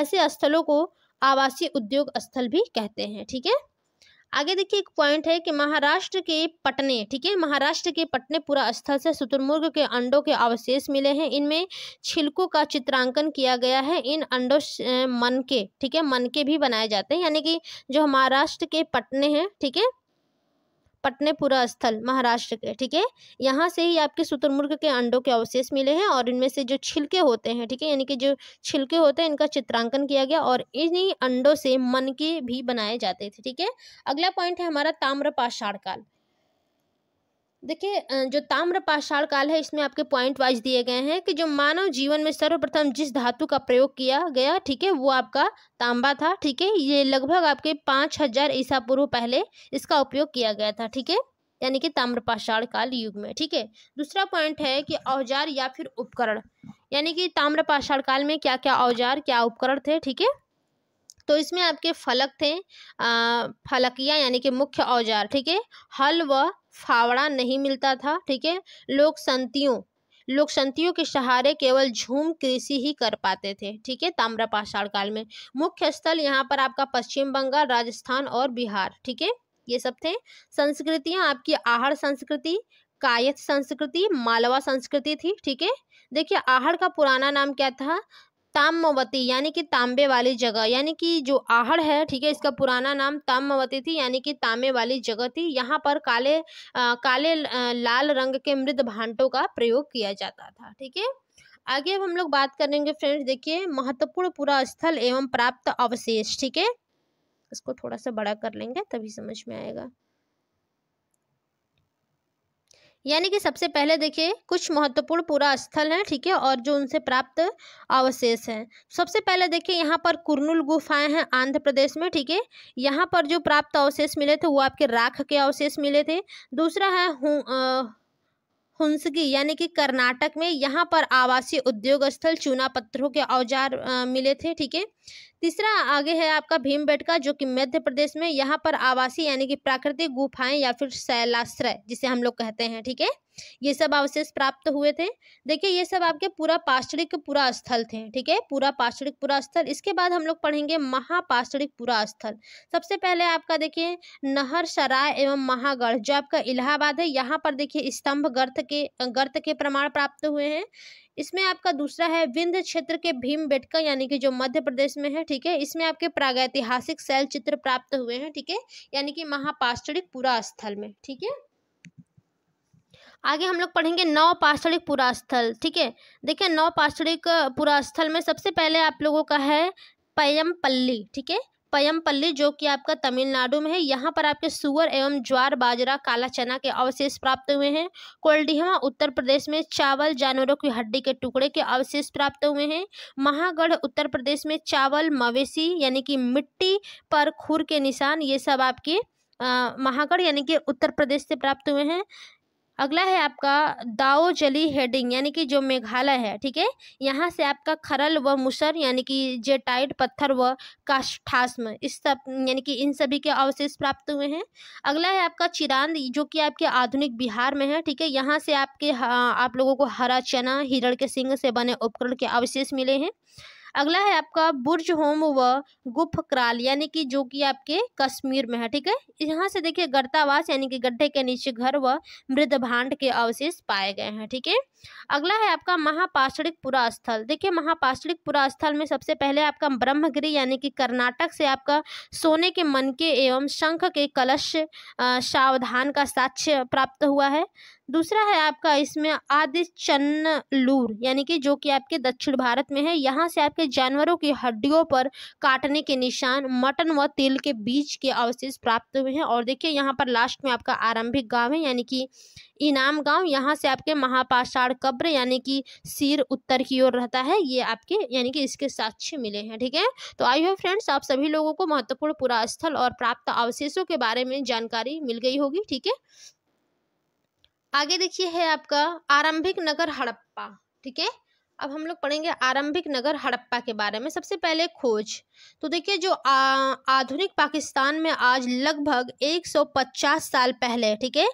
ऐसे स्थलों को आवासीय उद्योग स्थल भी कहते हैं ठीक है आगे देखिए एक पॉइंट है कि महाराष्ट्र के पटने ठीक है महाराष्ट्र के पटने पूरा स्थल से शुतुर्मुर्ग के अंडों के अवशेष मिले हैं इनमें छिलकों का चित्रांकन किया गया है इन अंडों मन के ठीक है मन के भी बनाए जाते हैं यानी कि जो महाराष्ट्र के पटने हैं ठीक है पटनेपुरा स्थल महाराष्ट्र के ठीक है यहाँ से ही आपके शुतुर्मुर्ग के अंडों के अवशेष मिले हैं और इनमें से जो छिलके होते हैं ठीक है यानी कि जो छिलके होते हैं इनका चित्रांकन किया गया और इन्हीं अंडों से मन के भी बनाए जाते थे ठीक है अगला पॉइंट है हमारा ताम्रपाषाण काल देखिए जो ताम्र पाषाण काल है इसमें आपके पॉइंट वाइज दिए गए हैं कि जो मानव जीवन में सर्वप्रथम जिस धातु का प्रयोग किया गया ठीक है वो आपका तांबा था ठीक है ये लगभग आपके पाँच हजार ईसा पूर्व पहले इसका उपयोग किया गया था ठीक है यानी कि ताम्रपाषाण काल युग में ठीक है दूसरा पॉइंट है कि औजार या फिर उपकरण यानी कि ताम्रपाषाण काल में क्या क्या औजार क्या उपकरण थे ठीक है तो इसमें आपके फलक थे फलकिया यानी कि मुख्य औजार ठीक है हल व फावड़ा नहीं मिलता था ठीक है लोग संतियों लोग संतियों के सहारे केवल झूम कृषि ही कर पाते थे ठीक है ताम्र पाषाण काल में मुख्य स्थल यहाँ पर आपका पश्चिम बंगाल राजस्थान और बिहार ठीक है ये सब थे संस्कृतियाँ आपकी आहार संस्कृति कायथ संस्कृति मालवा संस्कृति थी ठीक है देखिए आहड़ का पुराना नाम क्या था ताम्मवती यानी कि तांबे वाली जगह यानी कि जो आहड़ है ठीक है इसका पुराना नाम ताम्मवती थी यानी कि तांबे वाली जगह थी यहाँ पर काले आ, काले लाल रंग के मृद भांटों का प्रयोग किया जाता था ठीक है आगे अब हम लोग बात करेंगे फ्रेंड्स देखिए महत्वपूर्ण पूरा स्थल एवं प्राप्त अवशेष ठीक है इसको थोड़ा सा बड़ा कर लेंगे तभी समझ में आएगा यानी कि सबसे पहले देखिए कुछ महत्वपूर्ण पूरा स्थल हैं ठीक है और जो उनसे प्राप्त अवशेष हैं सबसे पहले देखिए यहाँ पर कुरनुल गुफाएं हैं आंध्र प्रदेश में ठीक है यहाँ पर जो प्राप्त अवशेष मिले थे वो आपके राख के अवशेष मिले थे दूसरा है हुंसगी यानी कि कर्नाटक में यहाँ पर आवासीय उद्योग स्थल चूना पत्थरों के औजार मिले थे ठीक है तीसरा आगे है आपका भीमबेटका जो कि मध्य प्रदेश में यहाँ पर आवासीय यानी कि प्राकृतिक गुफाएं या फिर शैलाश्रय जिसे हम लोग कहते हैं ठीक है ये सब अवशेष प्राप्त हुए थे देखिए ये सब आपके पूरा पाष्टिक पूरा स्थल थे ठीक है पूरा पाष्टिक पूरा स्थल इसके बाद हम लोग पढ़ेंगे महापाष्टिक पूरा स्थल सबसे पहले आपका देखिए नहर सराय एवं महागढ़ जो आपका इलाहाबाद है यहाँ पर देखिए स्तंभ गर्थ के गर्त के प्रमाण प्राप्त हुए हैं इसमें आपका दूसरा है विंध्य क्षेत्र के भीम बेटका यानी कि जो मध्य प्रदेश में है ठीक है इसमें आपके प्रागैतिहासिक शैल चित्र प्राप्त हुए हैं ठीक है यानी कि महापाष्टरिक पुरा स्थल में ठीक है आगे हम लोग पढ़ेंगे नौ पुरा स्थल ठीक है देखिये नौ पुरा स्थल में सबसे पहले आप लोगों का है पल्ली ठीक है पयमपल्ली जो कि आपका तमिलनाडु में है यहाँ पर आपके सुअर एवं ज्वार बाजरा काला चना के अवशेष प्राप्त हुए हैं कोल्डिहमा उत्तर प्रदेश में चावल जानवरों की हड्डी के टुकड़े के अवशेष प्राप्त हुए हैं महागढ़ उत्तर प्रदेश में चावल मवेशी यानी कि मिट्टी पर खुर के निशान ये सब आपके महागढ़ यानी कि उत्तर प्रदेश से प्राप्त हुए हैं अगला है आपका दाओ जली हेडिंग यानी कि जो मेघालय है ठीक है यहाँ से आपका खरल व मुसर यानी कि जेटाइट पत्थर व काष्ठास्म इस सब यानी कि इन सभी के अवशेष प्राप्त हुए हैं अगला है आपका चिरांद जो कि आपके आधुनिक बिहार में है ठीक है यहाँ से आपके हाँ, आप लोगों को हरा चना हिरण के सिंह से बने उपकरण के अवशेष मिले हैं अगला है आपका बुर्ज होम व गुफ क्राल यानी कि जो कि आपके कश्मीर में है ठीक है यहाँ से देखिए गर्तावास यानी कि गड्ढे के नीचे घर व मृद भांड के अवशेष पाए गए हैं ठीक है अगला है आपका महापाषणिक पुरा स्थल देखिए महापाषणिक पुरा स्थल में सबसे पहले आपका ब्रह्मगिरी यानी कि कर्नाटक से आपका सोने के मन के एवं शंख के कलश सावधान का साक्ष्य प्राप्त हुआ है दूसरा है आपका इसमें आदि चन्नलूर यानी कि जो कि आपके दक्षिण भारत में है यहाँ से आपके जानवरों की हड्डियों पर काटने के निशान मटन व तिल के बीज के अवशेष प्राप्त हुए हैं और देखिए यहाँ पर लास्ट में आपका आरंभिक गांव है यानी कि इनाम गांव यहाँ से आपके महापाषाण कब्र यानी कि सिर उत्तर की ओर रहता है ये आपके यानी कि इसके साक्ष्य मिले हैं ठीक है तो आई हो फ्रेंड्स आप सभी लोगों को महत्वपूर्ण पूरा स्थल और प्राप्त अवशेषों के बारे में जानकारी मिल गई होगी ठीक है आगे देखिए है आपका आरंभिक नगर हड़प्पा ठीक है अब हम लोग पढ़ेंगे आरंभिक नगर हड़प्पा के बारे में सबसे पहले खोज तो देखिए जो आधुनिक पाकिस्तान में आज लगभग 150 साल पहले ठीक है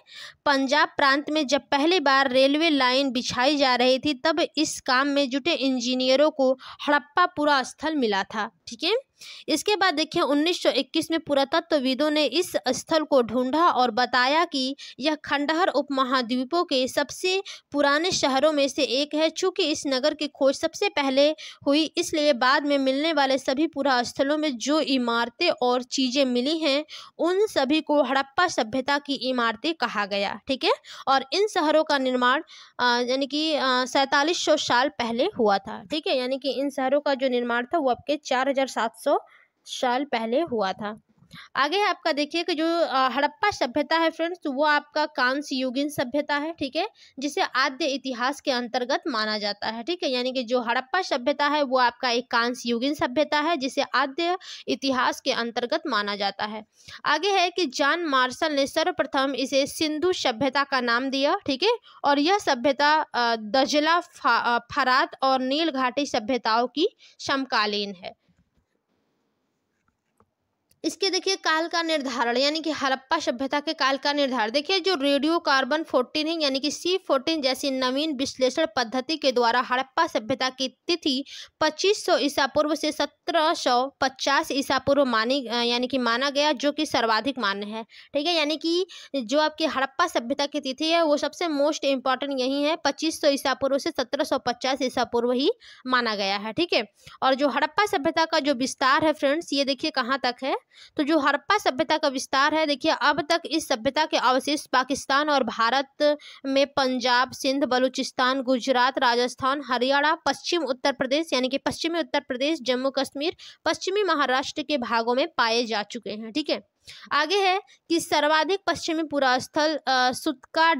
पंजाब प्रांत में जब पहली बार रेलवे लाइन बिछाई जा रही थी तब इस काम में जुटे इंजीनियरों को हड़प्पा पूरा स्थल मिला था ठीक है इसके बाद देखिए 1921 में पुरातत्वविदों ने इस स्थल को ढूंढा और बताया कि यह खंडहर उपमहाद्वीपों के सबसे पुराने शहरों में से एक है चूंकि इस नगर की खोज सबसे पहले हुई इसलिए बाद में मिलने वाले सभी पुरास्थलों में जो इमारतें और चीज़ें मिली हैं उन सभी को हड़प्पा सभ्यता की इमारतें कहा गया ठीक है और इन शहरों का निर्माण यानी कि सैतालीस साल पहले हुआ था ठीक है यानी कि इन शहरों का जो निर्माण था वो आपके चार हज़ार सात सौ साल पहले हुआ था आगे आपका देखिए कि जो हड़प्पा सभ्यता है फ्रेंड्स तो वो आपका कांस्य युगीन सभ्यता है ठीक है जिसे आद्य इतिहास के अंतर्गत माना जाता है ठीक है यानी कि जो हड़प्पा सभ्यता है वो आपका एक कांस्य युगीन सभ्यता है जिसे आद्य इतिहास के अंतर्गत माना जाता है आगे है कि जॉन मार्शल ने सर्वप्रथम इसे सिंधु सभ्यता का नाम दिया ठीक है और यह सभ्यता दजला फरात और नील घाटी सभ्यताओं की समकालीन है इसके देखिए काल का निर्धारण यानी कि हड़प्पा सभ्यता के काल का निर्धारण देखिए जो रेडियो कार्बन फोर्टीन है यानी कि सी फोर्टीन जैसी नवीन विश्लेषण पद्धति के द्वारा हड़प्पा सभ्यता की तिथि 2500 ईसा पूर्व से 1750 ईसा पूर्व मानी यानी कि माना गया जो कि सर्वाधिक मान्य है ठीक है यानी कि जो आपकी हड़प्पा सभ्यता की तिथि है वो सबसे मोस्ट इम्पॉर्टेंट यही है पच्चीस ईसा पूर्व से सत्रह ईसा पूर्व ही माना गया है ठीक है और जो हड़प्पा सभ्यता का जो विस्तार है फ्रेंड्स ये देखिए कहाँ तक है तो जो हड़प्पा सभ्यता का विस्तार है देखिए अब तक इस सभ्यता के अवशेष पाकिस्तान और भारत में पंजाब सिंध बलूचिस्तान गुजरात राजस्थान हरियाणा पश्चिम उत्तर प्रदेश यानी कि पश्चिमी उत्तर प्रदेश जम्मू कश्मीर पश्चिमी महाराष्ट्र के भागों में पाए जा चुके हैं ठीक है आगे है कि सर्वाधिक पश्चिमी पुरास्थल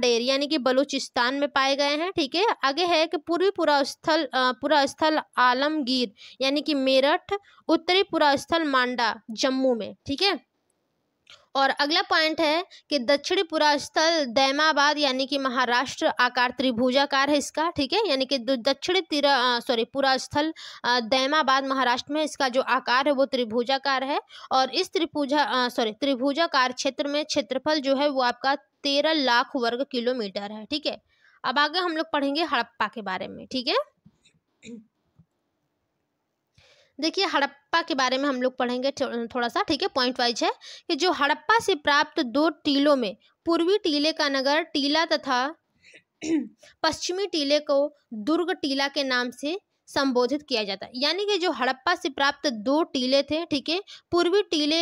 डेर यानी कि बलूचिस्तान में पाए गए हैं ठीक है आगे है कि पूर्वी पुरास्थल पुरास्थल आलमगीर यानी कि मेरठ उत्तरी पुरास्थल मांडा जम्मू में ठीक है और अगला पॉइंट है कि दक्षिणी पुरास्थल स्थल दैमाबाद यानी कि महाराष्ट्र आकार त्रिभुजाकार है इसका ठीक है यानी कि दक्षिणी तिर सॉरी पूरा स्थल दैमाबाद महाराष्ट्र में इसका जो आकार है वो त्रिभुजाकार है और इस त्रिभुजा सॉरी त्रिभुजाकार क्षेत्र में क्षेत्रफल जो है वो आपका तेरह लाख वर्ग किलोमीटर है ठीक है अब आगे हम लोग पढ़ेंगे हड़प्पा के बारे में ठीक है देखिए हड़प्पा के बारे में हम लोग पढ़ेंगे थोड़ा सा ठीक है पॉइंट वाइज है कि जो हड़प्पा से प्राप्त दो टीलों में पूर्वी टीले का नगर टीला तथा पश्चिमी टीले को दुर्ग टीला के नाम से संबोधित किया जाता है यानी कि जो हड़प्पा से प्राप्त दो टीले थे ठीक है पूर्वी टीले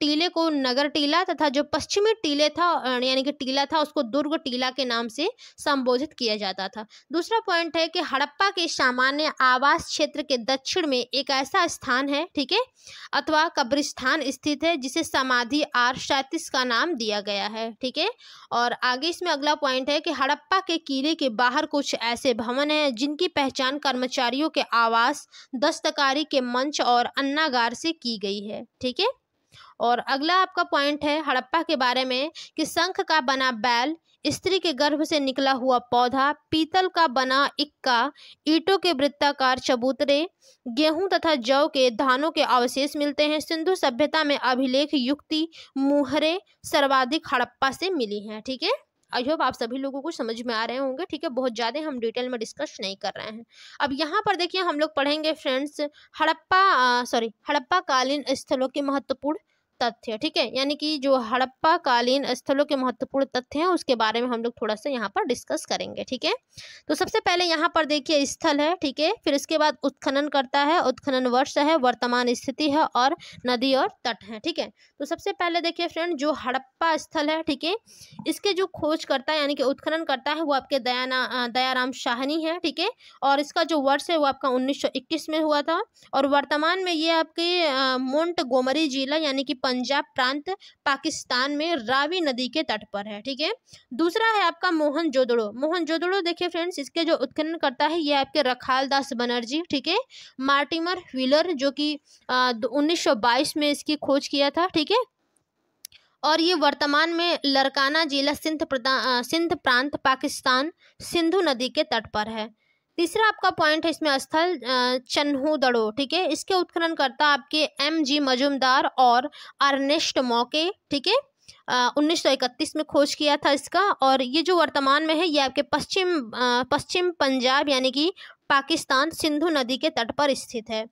टीले को नगर टीला तथा जो पश्चिमी टीले था यानी कि टीला था उसको दुर्ग टीला के नाम से संबोधित किया जाता था दूसरा पॉइंट है कि हड़प्पा के सामान्य आवास क्षेत्र के दक्षिण में एक ऐसा स्थान है ठीक है अथवा कब्रिस्तान स्थित है जिसे समाधि आर सैतीस का नाम दिया गया है ठीक है और आगे इसमें अगला पॉइंट है कि हड़प्पा के किले के बाहर कुछ ऐसे भवन हैं जिनकी पहचान कर्मचारियों के आवास दस्तकारी के मंच और अन्नागार से की गई है ठीक है और अगला आपका पॉइंट है हड़प्पा के बारे में कि शंख का बना बैल स्त्री के गर्भ से निकला हुआ पौधा पीतल का बना इक्का ईटों के वृत्ताकार चबूतरे गेहूं तथा जौ के धानों के अवशेष मिलते हैं सिंधु सभ्यता में अभिलेख युक्ति मुहरे सर्वाधिक हड़प्पा से मिली हैं ठीक है आई होप आप सभी लोगों को समझ में आ रहे होंगे ठीक है बहुत ज़्यादा हम डिटेल में डिस्कस नहीं कर रहे हैं अब यहाँ पर देखिए हम लोग पढ़ेंगे फ्रेंड्स हड़प्पा सॉरी हड़प्पा कालीन स्थलों के महत्वपूर्ण तथ्य ठीक है यानी कि जो हड़प्पा कालीन स्थलों के महत्वपूर्ण तथ्य हैं उसके बारे में हम लोग थोड़ा सा यहाँ पर डिस्कस करेंगे ठीक है तो सबसे पहले यहाँ पर देखिए स्थल है ठीक है फिर इसके बाद उत्खनन करता है उत्खनन वर्ष है वर्तमान स्थिति है और नदी और तट है ठीक है तो सबसे पहले देखिए फ्रेंड जो हड़प्पा स्थल है ठीक है इसके जो खोज करता है यानी कि उत्खनन करता है वो आपके दयाना दयाराम शाहनी है ठीक है और इसका जो वर्ष है वो आपका उन्नीस में हुआ था और वर्तमान में ये आपके मोन्ट गोमरी जिला यानी कि पंजाब प्रांत पाकिस्तान में रावी नदी के तट पर है ठीक है दूसरा है आपका मोहन जोदड़ो मोहन जोदड़ो देखिए फ्रेंड्स इसके जो उत्खनन करता है ये आपके रखाल दास बनर्जी ठीक है मार्टिमर व्हीलर जो कि उन्नीस में इसकी खोज किया था ठीक है और ये वर्तमान में लरकाना जिला सिंध सिंध प्रांत पाकिस्तान सिंधु नदी के तट पर है तीसरा आपका पॉइंट है इसमें स्थल चन्हू दड़ो ठीक है इसके उत्खननकर्ता आपके एम जी मजुमदार और अर्नेस्ट मौके ठीक है उन्नीस सौ इकतीस में खोज किया था इसका और ये जो वर्तमान में है ये आपके पश्चिम पश्चिम पंजाब यानी कि पाकिस्तान सिंधु नदी के तट पर स्थित है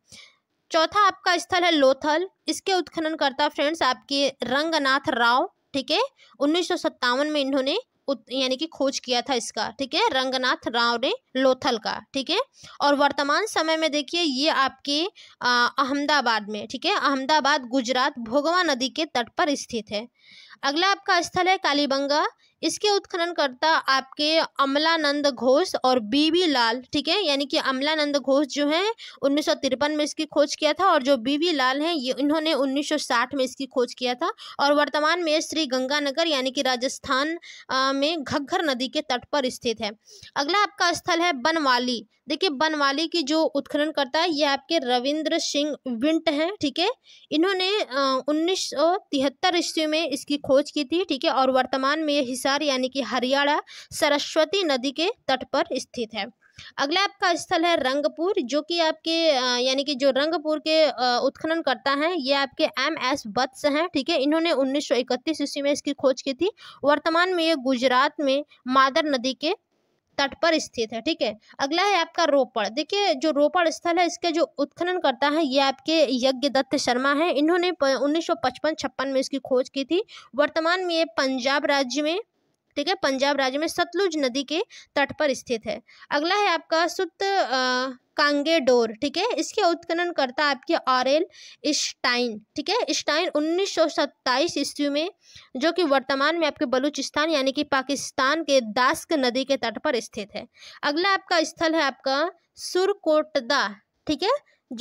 चौथा आपका स्थल है लोथल इसके उत्खननकर्ता फ्रेंड्स आपके रंगनाथ राव ठीक है उन्नीस में इन्होंने यानी कि खोज किया था इसका ठीक है रंगनाथ राव ने लोथल का ठीक है और वर्तमान समय में देखिए ये आपके अहमदाबाद में ठीक है अहमदाबाद गुजरात भोगवा नदी के तट पर स्थित है अगला आपका स्थल है कालीबंगा इसके उत्खननकर्ता आपके अमलानंद घोष और बीवी लाल ठीक है यानी कि अमलानंद घोष जो हैं उन्नीस में इसकी खोज किया था और जो बीवी लाल हैं ये इन्होंने 1960 में इसकी खोज किया था और वर्तमान में श्री गंगानगर यानी कि राजस्थान में घग्घर नदी के तट पर स्थित है अगला आपका स्थल है बनवाली देखिए बनवाली की जो उत्खनन करता है ये आपके रविंद्र सिंह विंट हैं ठीक है इन्होंने उन्नीस सौ तिहत्तर ईस्वी में इसकी खोज की थी ठीक है और वर्तमान में ये हिसार यानी कि हरियाणा सरस्वती नदी के तट पर स्थित है अगला आपका स्थल है रंगपुर जो कि आपके यानी कि जो रंगपुर के उत्खनन करता है ये आपके एम एस बत्स हैं ठीक है इन्होंने 1931 ईस्वी में इसकी खोज की थी वर्तमान में ये गुजरात में मादर नदी के तट पर स्थित है ठीक है अगला है आपका रोपड़ देखिए जो रोपड़ स्थल है इसके जो उत्खनन करता है ये आपके यज्ञ दत्त शर्मा है इन्होंने उन्नीस सौ में इसकी खोज की थी वर्तमान में ये पंजाब राज्य में ठीक है पंजाब राज्य में सतलुज नदी के तट पर स्थित है अगला है आपका सुत कांगे डोर ठीक है इसके उत्खनन करता आपके ऑरेल स्टाइन ठीक है स्टाइन 1927 ईस्वी में जो कि वर्तमान में आपके बलूचिस्तान यानी कि पाकिस्तान के दास्क नदी के तट पर स्थित है अगला आपका स्थल है आपका सुरकोटदा ठीक है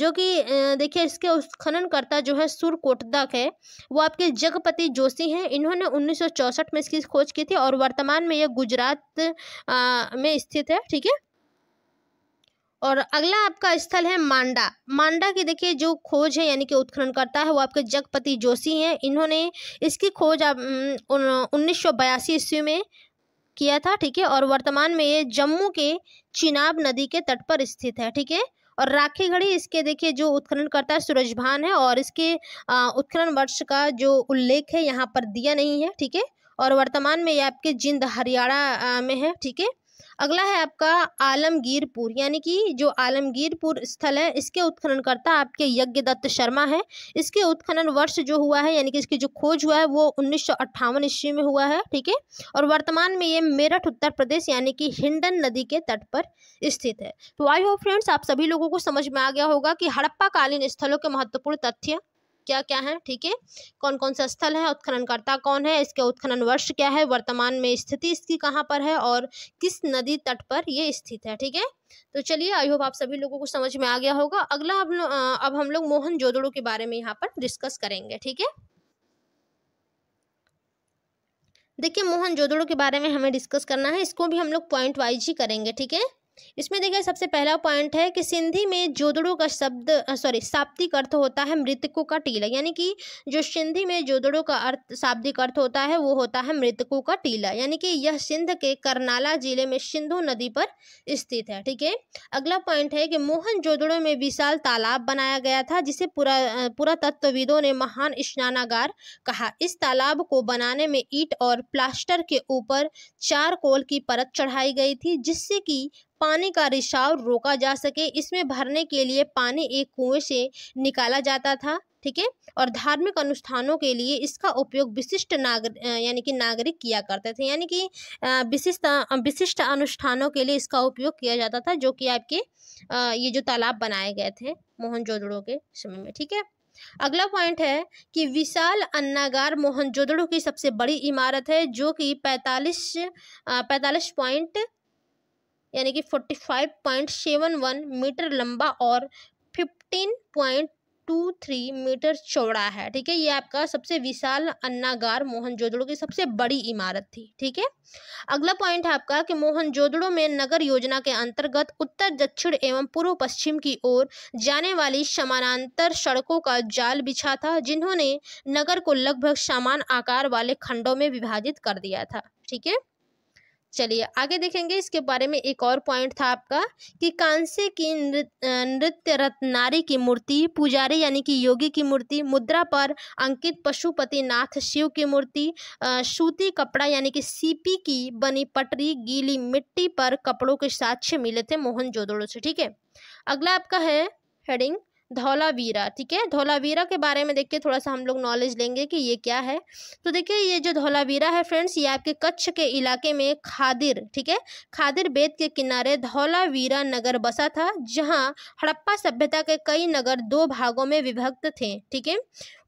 जो कि देखिए इसके उत्खननकर्ता जो है सुर कोटदक है वो आपके जगपति जोशी हैं इन्होंने 1964 में इसकी खोज की थी और वर्तमान में यह गुजरात में स्थित है ठीक है और अगला आपका स्थल है मांडा मांडा की देखिए जो खोज है यानी कि उत्खननकर्ता है वो आपके जगपति जोशी हैं इन्होंने इसकी खोज आप उन्नीस ईस्वी में किया था ठीक है और वर्तमान में ये जम्मू के चिनाब नदी के तट पर स्थित है ठीक है और राखी घड़ी इसके देखिए जो उत्खनन करता है सूरजभान है और इसके उत्खनन वर्ष का जो उल्लेख है यहाँ पर दिया नहीं है ठीक है और वर्तमान में ये आपके जिंद हरियाणा में है ठीक है अगला है आपका आलमगीरपुर यानी कि जो आलमगीरपुर स्थल है इसके उत्खननकर्ता आपके यज्ञदत्त शर्मा है इसके उत्खनन वर्ष जो हुआ है यानी कि इसकी जो खोज हुआ है वो उन्नीस ईस्वी में हुआ है ठीक है और वर्तमान में ये मेरठ उत्तर प्रदेश यानी कि हिंडन नदी के तट पर स्थित है तो आई होप फ्रेंड्स आप सभी लोगों को समझ में आ गया होगा कि हड़प्पा कालीन स्थलों के महत्वपूर्ण तथ्य क्या क्या है ठीक है कौन कौन सा स्थल है उत्खननकर्ता कौन है इसके उत्खनन वर्ष क्या है वर्तमान में स्थिति इसकी कहाँ पर है और किस नदी तट पर ये स्थित है ठीक है तो चलिए आई होप आप सभी लोगों को समझ में आ गया होगा अगला अब अब हम लोग मोहन जोदड़ो के बारे में यहाँ पर डिस्कस करेंगे ठीक है देखिए मोहन जोदड़ो के बारे में हमें डिस्कस करना है इसको भी हम लोग पॉइंट वाइज ही करेंगे ठीक है इसमें देखिए सबसे पहला पॉइंट है कि सिंधी में जोदड़ों का शब्द सॉरी शाब्दिक अर्थ होता है मृतकों का टीला यानी कि जो सिंधी में जोदड़ों का अर्थ शाब्दिक अर्थ होता है वो होता है मृतकों का टीला यानी कि यह सिंध के करनाला जिले में सिंधु नदी पर स्थित है ठीक है अगला पॉइंट है कि मोहन जोदड़ो में विशाल तालाब बनाया गया था जिसे पुरा पुरातत्वविदों ने महान स्नानागार कहा इस तालाब को बनाने में ईट और प्लास्टर के ऊपर चार कोल की परत चढ़ाई गई थी जिससे कि पानी का रिसाव रोका जा सके इसमें भरने के लिए पानी एक कुएं से निकाला जाता था ठीक है और धार्मिक अनुष्ठानों के लिए इसका उपयोग विशिष्ट नागर यानी कि नागरिक किया करते थे यानी कि विशिष्ट विशिष्ट अनुष्ठानों के लिए इसका उपयोग किया जाता था जो कि आपके ये जो तालाब बनाए गए थे मोहनजोदड़ो के समय में ठीक है अगला पॉइंट है कि विशाल अन्नागार मोहनजोदड़ो की सबसे बड़ी इमारत है जो कि पैंतालीस पैंतालीस पॉइंट यानी कि 45.71 मीटर लंबा और 15.23 मीटर चौड़ा है ठीक है ये आपका सबसे विशाल अन्नागार मोहनजोदड़ो की सबसे बड़ी इमारत थी ठीक है अगला पॉइंट है आपका कि मोहनजोदड़ो में नगर योजना के अंतर्गत उत्तर दक्षिण एवं पूर्व पश्चिम की ओर जाने वाली समानांतर सड़कों का जाल बिछा था जिन्होंने नगर को लगभग समान आकार वाले खंडों में विभाजित कर दिया था ठीक है चलिए आगे देखेंगे इसके बारे में एक और पॉइंट था आपका कि कांसे की नृत्य रत्नारी की मूर्ति पुजारी यानी कि योगी की मूर्ति मुद्रा पर अंकित पशुपति नाथ शिव की मूर्ति सूती कपड़ा यानी कि सीपी की बनी पटरी गीली मिट्टी पर कपड़ों के साक्ष्य मिले थे मोहन जोदड़ो से ठीक है अगला आपका है हेडिंग धौलावीरा ठीक है धौलावीरा के बारे में देखिए थोड़ा सा हम लोग नॉलेज लेंगे कि ये क्या है तो देखिए ये जो धौलावीरा है फ्रेंड्स ये आपके कच्छ के इलाके में खादिर ठीक है खादिर बेद के किनारे धौलावीरा नगर बसा था जहाँ हड़प्पा सभ्यता के कई नगर दो भागों में विभक्त थे ठीक है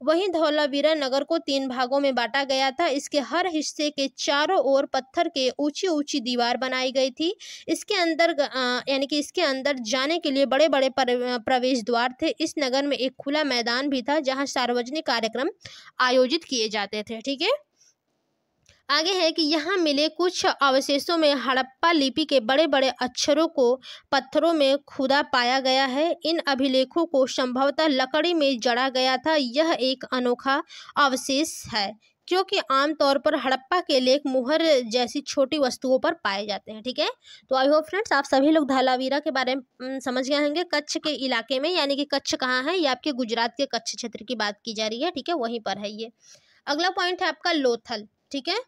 वहीं धौलावीरा नगर को तीन भागों में बांटा गया था इसके हर हिस्से के चारों ओर पत्थर के ऊंची ऊंची दीवार बनाई गई थी इसके अंदर यानी कि इसके अंदर जाने के लिए बड़े बड़े प्रवेश द्वार थे इस नगर में एक खुला मैदान भी था जहाँ सार्वजनिक कार्यक्रम आयोजित किए जाते थे ठीक है आगे है कि यहाँ मिले कुछ अवशेषों में हड़प्पा लिपि के बड़े बड़े अक्षरों को पत्थरों में खुदा पाया गया है इन अभिलेखों को संभवतः लकड़ी में जड़ा गया था यह एक अनोखा अवशेष है क्योंकि आमतौर पर हड़प्पा के लेख मुहर जैसी छोटी वस्तुओं पर पाए जाते हैं ठीक है तो आई होप फ्रेंड्स आप सभी लोग धालावीरा के बारे में समझ गए होंगे कच्छ के इलाके में यानी कि कच्छ कहाँ है ये आपके गुजरात के कच्छ क्षेत्र की बात की जा रही है ठीक है वहीं पर है ये अगला पॉइंट है आपका लोथल ठीक है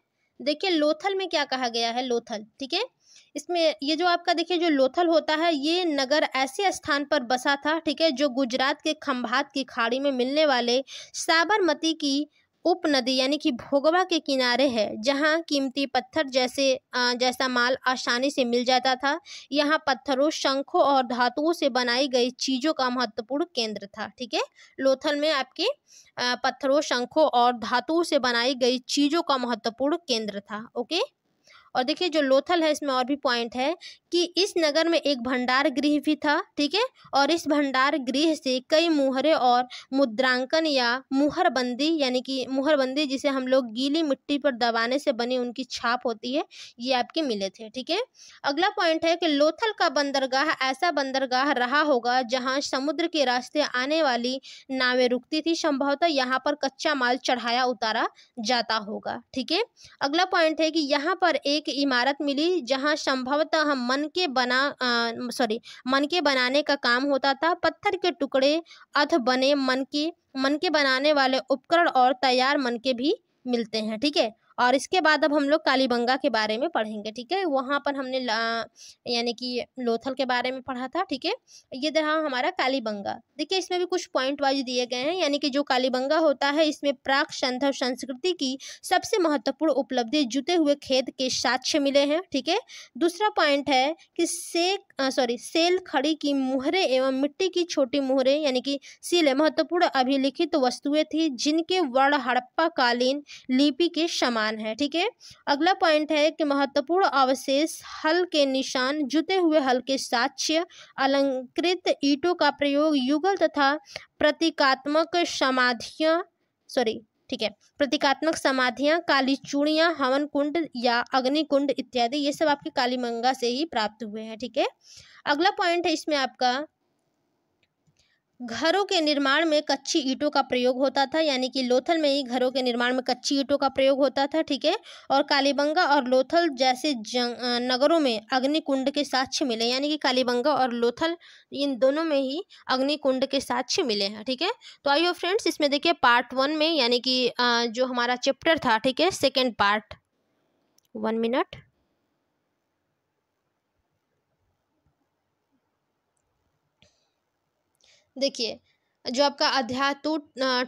देखिए लोथल में क्या कहा गया है लोथल ठीक है इसमें ये जो आपका देखिए जो लोथल होता है ये नगर ऐसे स्थान पर बसा था ठीक है जो गुजरात के खंभात की खाड़ी में मिलने वाले साबरमती की उप नदी यानी कि भोगवा के किनारे है जहाँ कीमती पत्थर जैसे जैसा माल आसानी से मिल जाता था यहाँ पत्थरों शंखों और धातुओं से बनाई गई चीज़ों का महत्वपूर्ण केंद्र था ठीक है लोथल में आपके पत्थरों शंखों और धातुओं से बनाई गई चीज़ों का महत्वपूर्ण केंद्र था ओके और देखिए जो लोथल है इसमें और भी पॉइंट है कि इस नगर में एक भंडार गृह भी था ठीक है और इस भंडार गृह से कई मुहरे और मुद्रांकन या मुहरबंदी यानी कि मुहरबंदी जिसे हम लोग गीली मिट्टी पर दबाने से बनी उनकी छाप होती है ये आपके मिले थे ठीक है अगला पॉइंट है कि लोथल का बंदरगाह ऐसा बंदरगाह रहा होगा जहाँ समुद्र के रास्ते आने वाली नावें रुकती थी संभवतः यहाँ पर कच्चा माल चढ़ाया उतारा जाता होगा ठीक है अगला पॉइंट है कि यहाँ पर एक एक इमारत मिली जहाँ संभवतः मन के बना सॉरी मन के बनाने का काम होता था पत्थर के टुकड़े अथ बने मन की मन के बनाने वाले उपकरण और तैयार मन के भी मिलते हैं ठीक है और इसके बाद अब हम लोग कालीबंगा के बारे में पढ़ेंगे ठीक है वहाँ पर हमने यानी कि लोथल के बारे में पढ़ा था ठीक है ये रहा हमारा कालीबंगा देखिए इसमें भी कुछ पॉइंट वाइज दिए गए हैं यानी कि जो कालीबंगा होता है इसमें प्राक संधव संस्कृति की सबसे महत्वपूर्ण उपलब्धि जुटे हुए खेत के साक्ष्य मिले हैं ठीक है दूसरा पॉइंट है कि से सॉरी सेल खड़ी की मुहरे एवं मिट्टी की छोटी मुहरे यानी कि सीले महत्वपूर्ण अभिलिखित तो वस्तुएं थी जिनके वर्ण हड़प्पा कालीन लिपि के समान निशान है ठीक है अगला पॉइंट है कि महत्वपूर्ण अवशेष हल के निशान जुते हुए हल के साक्ष्य अलंकृत ईटों का प्रयोग युगल तथा प्रतीकात्मक समाधियाँ सॉरी ठीक है प्रतीकात्मक समाधियाँ काली चूड़ियाँ हवन कुंड या अग्नि कुंड इत्यादि ये सब आपके कालीमंगा से ही प्राप्त हुए हैं ठीक है अगला पॉइंट है इसमें आपका घरों के निर्माण में कच्ची ईंटों का प्रयोग होता था यानी कि लोथल में ही घरों के निर्माण में कच्ची ईंटों का प्रयोग होता था ठीक है और कालीबंगा और लोथल जैसे नगरों में अग्निकुंड के साक्ष्य मिले यानी कि कालीबंगा और लोथल इन दोनों में ही अग्निकुंड के साक्ष्य मिले हैं ठीक है थीके? तो आइयो फ्रेंड्स इसमें देखिए पार्ट वन में यानी कि जो हमारा चैप्टर था ठीक है सेकेंड पार्ट वन मिनट देखिए जो आपका अध्याय टू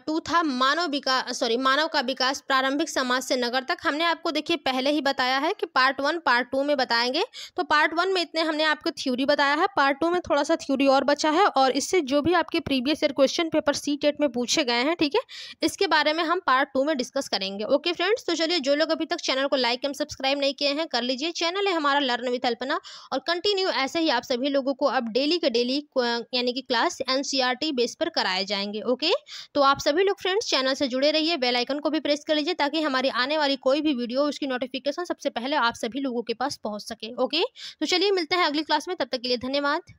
टू था मानव विकास सॉरी मानव का विकास प्रारंभिक समाज से नगर तक हमने आपको देखिए पहले ही बताया है कि पार्ट वन पार्ट टू में बताएंगे तो पार्ट वन में इतने हमने आपको थ्योरी बताया है पार्ट टू में थोड़ा सा थ्योरी और बचा है और इससे जो भी आपके previous year question paper CTET में पूछे गए हैं ठीक है इसके बारे में हम पार्ट टू में डिस्कस करेंगे ओके फ्रेंड्स तो चलिए जो लोग अभी तक चैनल को लाइक एंड सब्सक्राइब नहीं किए हैं कर लीजिए चैनल है हमारा लर्न विथ अल्पना और कंटिन्यू ऐसे ही आप सभी लोगों को अब डेली के डेली यानी कि क्लास एन बेस पर करा कराए जाएंगे ओके तो आप सभी लोग फ्रेंड्स चैनल से जुड़े रहिए बेल आइकन को भी प्रेस कर लीजिए ताकि हमारी आने वाली कोई भी वीडियो उसकी नोटिफिकेशन सबसे पहले आप सभी लोगों के पास पहुंच सके ओके तो चलिए मिलते हैं अगली क्लास में तब तक के लिए धन्यवाद